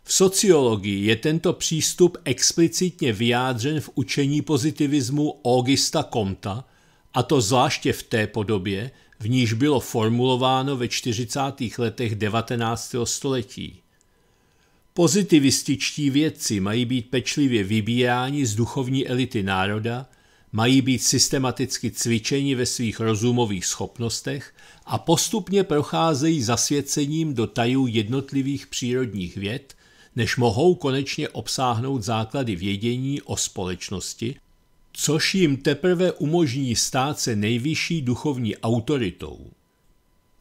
S1: V sociologii je tento přístup explicitně vyjádřen v učení pozitivismu Augusta Comta, a to zvláště v té podobě, v níž bylo formulováno ve 40. letech 19. století. Pozitivističtí vědci mají být pečlivě vybíjáni z duchovní elity národa, mají být systematicky cvičeni ve svých rozumových schopnostech a postupně procházejí zasvěcením do tajů jednotlivých přírodních věd, než mohou konečně obsáhnout základy vědění o společnosti, což jim teprve umožní stát se nejvyšší duchovní autoritou.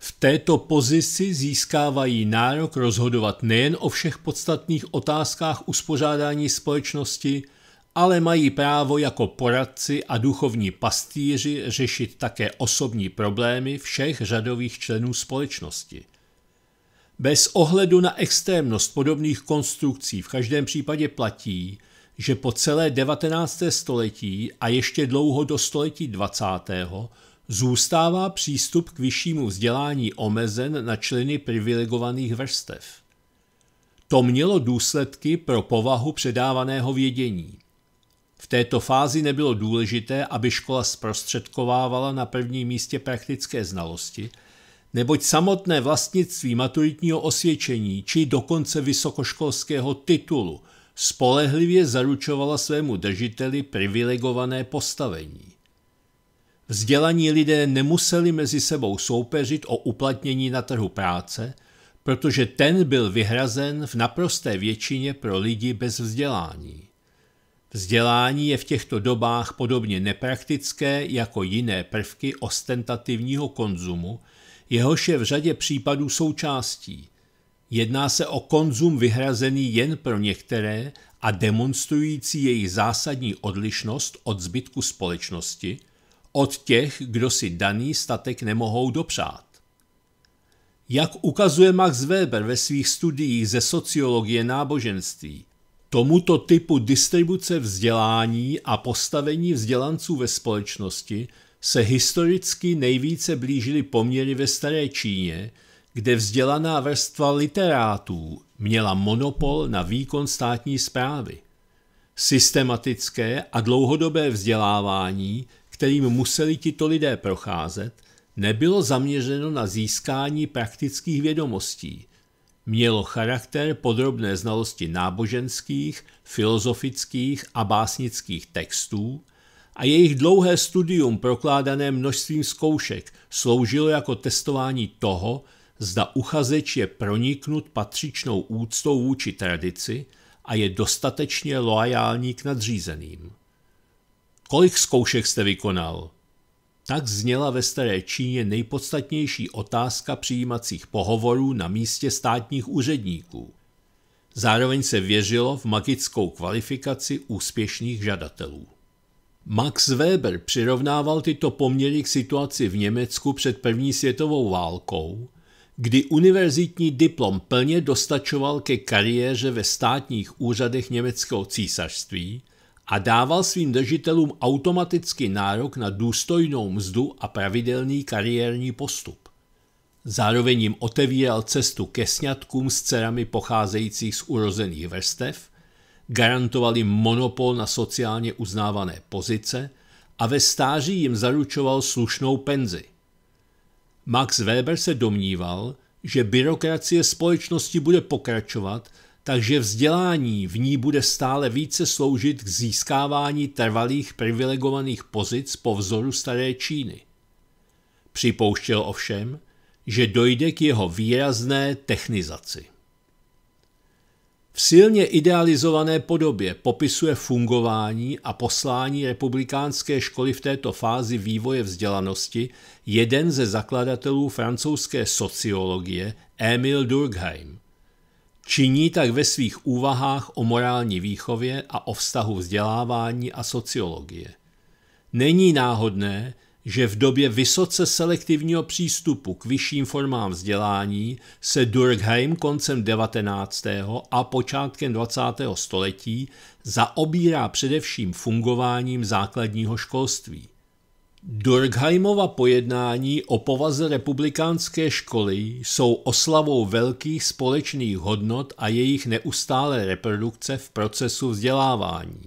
S1: V této pozici získávají nárok rozhodovat nejen o všech podstatných otázkách uspořádání společnosti, ale mají právo jako poradci a duchovní pastýři řešit také osobní problémy všech řadových členů společnosti. Bez ohledu na extrémnost podobných konstrukcí v každém případě platí, že po celé 19. století a ještě dlouho do století 20. zůstává přístup k vyššímu vzdělání omezen na členy privilegovaných vrstev. To mělo důsledky pro povahu předávaného vědění – této fázi nebylo důležité, aby škola zprostředkovávala na prvním místě praktické znalosti, neboť samotné vlastnictví maturitního osvědčení či dokonce vysokoškolského titulu spolehlivě zaručovala svému držiteli privilegované postavení. Vzdělaní lidé nemuseli mezi sebou soupeřit o uplatnění na trhu práce, protože ten byl vyhrazen v naprosté většině pro lidi bez vzdělání. Vzdělání je v těchto dobách podobně nepraktické jako jiné prvky ostentativního konzumu, jehož je v řadě případů součástí. Jedná se o konzum vyhrazený jen pro některé a demonstrující jejich zásadní odlišnost od zbytku společnosti, od těch, kdo si daný statek nemohou dopřát. Jak ukazuje Max Weber ve svých studiích ze sociologie náboženství, Tomuto typu distribuce vzdělání a postavení vzdělanců ve společnosti se historicky nejvíce blížily poměry ve staré Číně, kde vzdělaná vrstva literátů měla monopol na výkon státní zprávy. Systematické a dlouhodobé vzdělávání, kterým museli tito lidé procházet, nebylo zaměřeno na získání praktických vědomostí – mělo charakter podrobné znalosti náboženských, filozofických a básnických textů a jejich dlouhé studium prokládané množstvím zkoušek sloužilo jako testování toho, zda uchazeč je proniknut patřičnou úctou vůči tradici a je dostatečně loajální k nadřízeným. Kolik zkoušek jste vykonal? Tak zněla ve Staré Číně nejpodstatnější otázka přijímacích pohovorů na místě státních úředníků. Zároveň se věřilo v magickou kvalifikaci úspěšných žadatelů. Max Weber přirovnával tyto poměry k situaci v Německu před první světovou válkou, kdy univerzitní diplom plně dostačoval ke kariéře ve státních úřadech německého císařství a dával svým držitelům automaticky nárok na důstojnou mzdu a pravidelný kariérní postup. Zároveň jim otevíral cestu ke sňatkům s dcerami pocházejících z urozených vrstev, garantoval jim monopol na sociálně uznávané pozice a ve stáří jim zaručoval slušnou penzi. Max Weber se domníval, že byrokracie společnosti bude pokračovat – takže vzdělání v ní bude stále více sloužit k získávání trvalých privilegovaných pozic po vzoru staré Číny. Připouštěl ovšem, že dojde k jeho výrazné technizaci. V silně idealizované podobě popisuje fungování a poslání republikánské školy v této fázi vývoje vzdělanosti jeden ze zakladatelů francouzské sociologie Émile Durkheim – Činí tak ve svých úvahách o morální výchově a o vztahu vzdělávání a sociologie. Není náhodné, že v době vysoce selektivního přístupu k vyšším formám vzdělání se Durkheim koncem 19. a počátkem 20. století zaobírá především fungováním základního školství – Durkheimova pojednání o povaze republikánské školy jsou oslavou velkých společných hodnot a jejich neustálé reprodukce v procesu vzdělávání.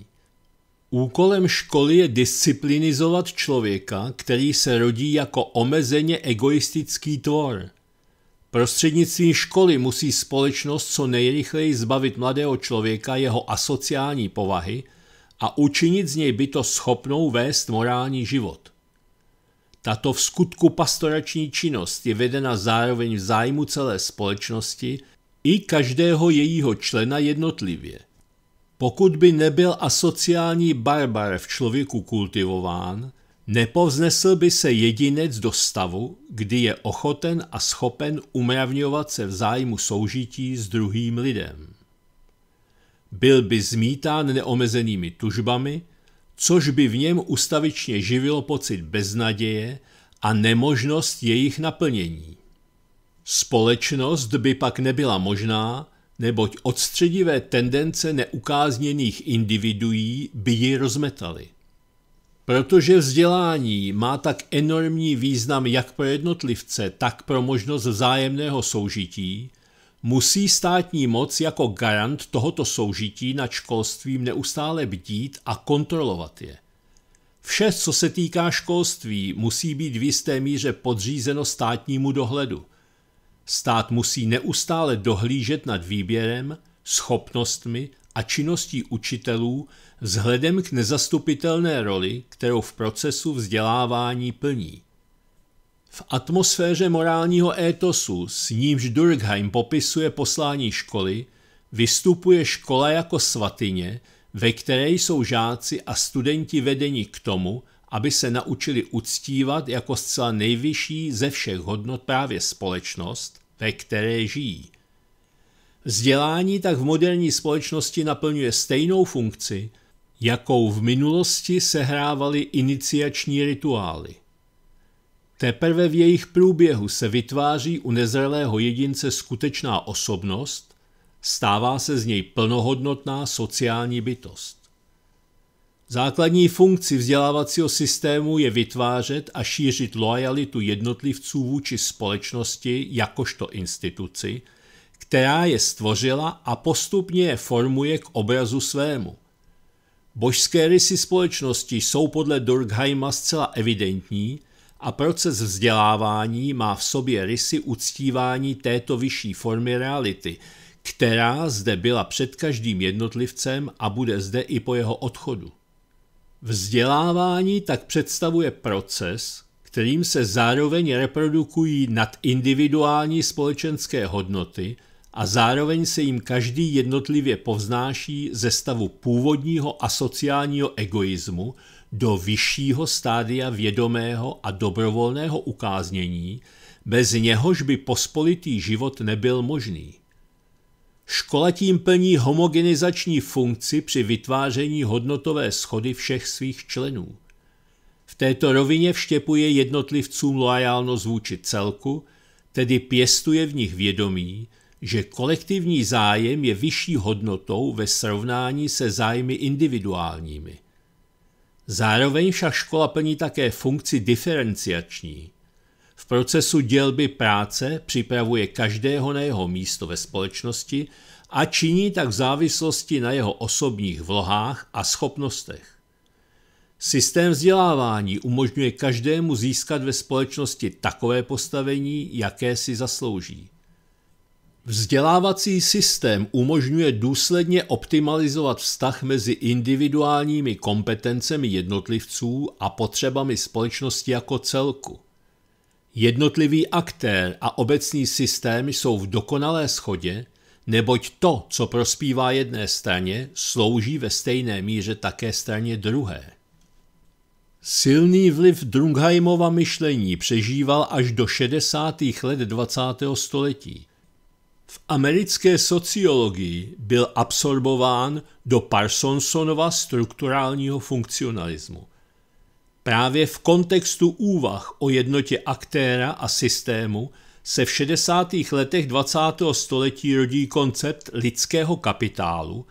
S1: Úkolem školy je disciplinizovat člověka, který se rodí jako omezeně egoistický tvor. Prostřednictvím školy musí společnost co nejrychleji zbavit mladého člověka jeho asociální povahy a učinit z něj byto schopnou vést morální život. Tato v skutku pastorační činnost je vedena zároveň v zájmu celé společnosti i každého jejího člena jednotlivě. Pokud by nebyl asociální barbar v člověku kultivován, nepovznesl by se jedinec do stavu, kdy je ochoten a schopen umravňovat se v zájmu soužití s druhým lidem. Byl by zmítán neomezenými tužbami, což by v něm ustavičně živilo pocit beznaděje a nemožnost jejich naplnění. Společnost by pak nebyla možná, neboť odstředivé tendence neukázněných individuí by ji rozmetaly. Protože vzdělání má tak enormní význam jak pro jednotlivce, tak pro možnost vzájemného soužití, musí státní moc jako garant tohoto soužití nad školstvím neustále bdít a kontrolovat je. Vše, co se týká školství, musí být v jisté míře podřízeno státnímu dohledu. Stát musí neustále dohlížet nad výběrem, schopnostmi a činností učitelů vzhledem k nezastupitelné roli, kterou v procesu vzdělávání plní. V atmosféře morálního étosu, s nímž Durkheim popisuje poslání školy, vystupuje škola jako svatyně, ve které jsou žáci a studenti vedeni k tomu, aby se naučili uctívat jako zcela nejvyšší ze všech hodnot právě společnost, ve které žijí. Vzdělání tak v moderní společnosti naplňuje stejnou funkci, jakou v minulosti sehrávaly iniciační rituály. Teprve v jejich průběhu se vytváří u nezrelého jedince skutečná osobnost, stává se z něj plnohodnotná sociální bytost. Základní funkci vzdělávacího systému je vytvářet a šířit loajalitu jednotlivců vůči společnosti jakožto instituci, která je stvořila a postupně je formuje k obrazu svému. Božské rysy společnosti jsou podle Durkheima zcela evidentní – a proces vzdělávání má v sobě rysy uctívání této vyšší formy reality, která zde byla před každým jednotlivcem a bude zde i po jeho odchodu. Vzdělávání tak představuje proces, kterým se zároveň reprodukují nadindividuální společenské hodnoty a zároveň se jim každý jednotlivě povznáší ze stavu původního asociálního egoismu – do vyššího stádia vědomého a dobrovolného ukáznění, bez něhož by pospolitý život nebyl možný. Škola tím plní homogenizační funkci při vytváření hodnotové schody všech svých členů. V této rovině vštěpuje jednotlivcům loajálnost vůči celku, tedy pěstuje v nich vědomí, že kolektivní zájem je vyšší hodnotou ve srovnání se zájmy individuálními – Zároveň však škola plní také funkci diferenciační. V procesu dělby práce připravuje každého na jeho místo ve společnosti a činí tak v závislosti na jeho osobních vlohách a schopnostech. Systém vzdělávání umožňuje každému získat ve společnosti takové postavení, jaké si zaslouží. Vzdělávací systém umožňuje důsledně optimalizovat vztah mezi individuálními kompetencemi jednotlivců a potřebami společnosti jako celku. Jednotlivý aktér a obecný systém jsou v dokonalé schodě, neboť to, co prospívá jedné straně, slouží ve stejné míře také straně druhé. Silný vliv Drungheimova myšlení přežíval až do 60. let 20. století – v americké sociologii byl absorbován do Parsonsonova strukturálního funkcionalismu. Právě v kontextu úvah o jednotě aktéra a systému se v 60. letech 20. století rodí koncept lidského kapitálu,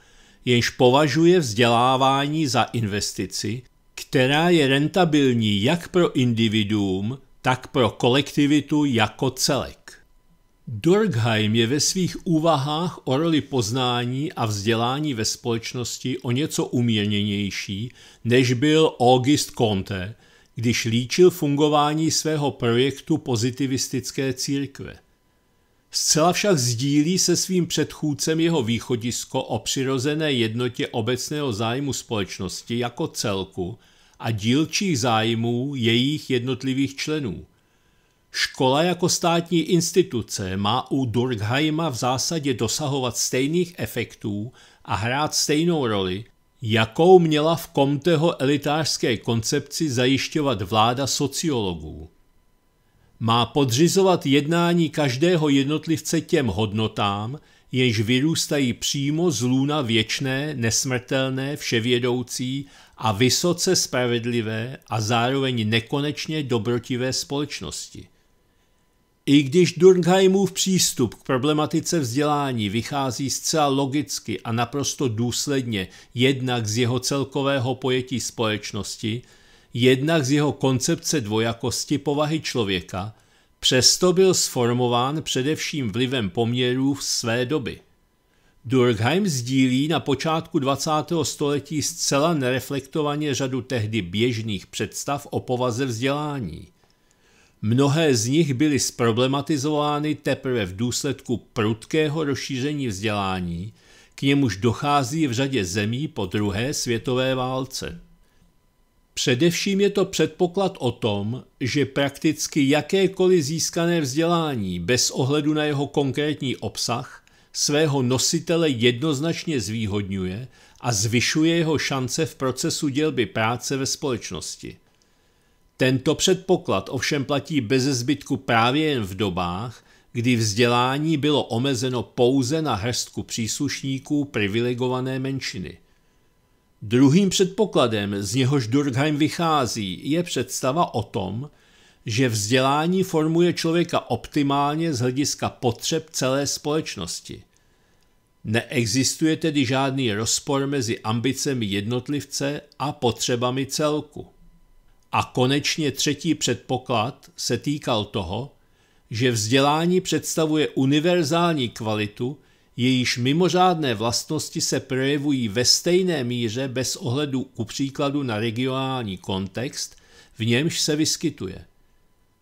S1: jenž považuje vzdělávání za investici, která je rentabilní jak pro individuum, tak pro kolektivitu jako celek. Durkheim je ve svých úvahách o roli poznání a vzdělání ve společnosti o něco umírněnější, než byl August Comte, když líčil fungování svého projektu pozitivistické církve. Zcela však sdílí se svým předchůdcem jeho východisko o přirozené jednotě obecného zájmu společnosti jako celku a dílčích zájmů jejich jednotlivých členů – Škola jako státní instituce má u Durkheima v zásadě dosahovat stejných efektů a hrát stejnou roli, jakou měla v Comteho elitářské koncepci zajišťovat vláda sociologů. Má podřizovat jednání každého jednotlivce těm hodnotám, jenž vyrůstají přímo z lůna věčné, nesmrtelné, vševědoucí a vysoce spravedlivé a zároveň nekonečně dobrotivé společnosti – i když Durkheimův přístup k problematice vzdělání vychází zcela logicky a naprosto důsledně jednak z jeho celkového pojetí společnosti, jednak z jeho koncepce dvojakosti povahy člověka, přesto byl sformován především vlivem poměrů v své doby. Durkheim sdílí na počátku 20. století zcela nereflektovaně řadu tehdy běžných představ o povaze vzdělání – Mnohé z nich byly zproblematizovány teprve v důsledku prudkého rozšíření vzdělání, k němuž dochází v řadě zemí po druhé světové válce. Především je to předpoklad o tom, že prakticky jakékoliv získané vzdělání bez ohledu na jeho konkrétní obsah svého nositele jednoznačně zvýhodňuje a zvyšuje jeho šance v procesu dělby práce ve společnosti – tento předpoklad ovšem platí bez zbytku právě jen v dobách, kdy vzdělání bylo omezeno pouze na hrstku příslušníků privilegované menšiny. Druhým předpokladem, z něhož Durkheim vychází, je představa o tom, že vzdělání formuje člověka optimálně z hlediska potřeb celé společnosti. Neexistuje tedy žádný rozpor mezi ambicemi jednotlivce a potřebami celku. A konečně třetí předpoklad se týkal toho, že vzdělání představuje univerzální kvalitu, jejíž mimořádné vlastnosti se projevují ve stejné míře bez ohledu ku příkladu na regionální kontext, v němž se vyskytuje.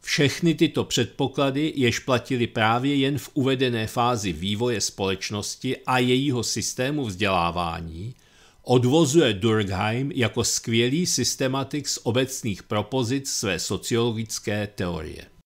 S1: Všechny tyto předpoklady, jež platily právě jen v uvedené fázi vývoje společnosti a jejího systému vzdělávání – odvozuje Durkheim jako skvělý systematik z obecných propozic své sociologické teorie.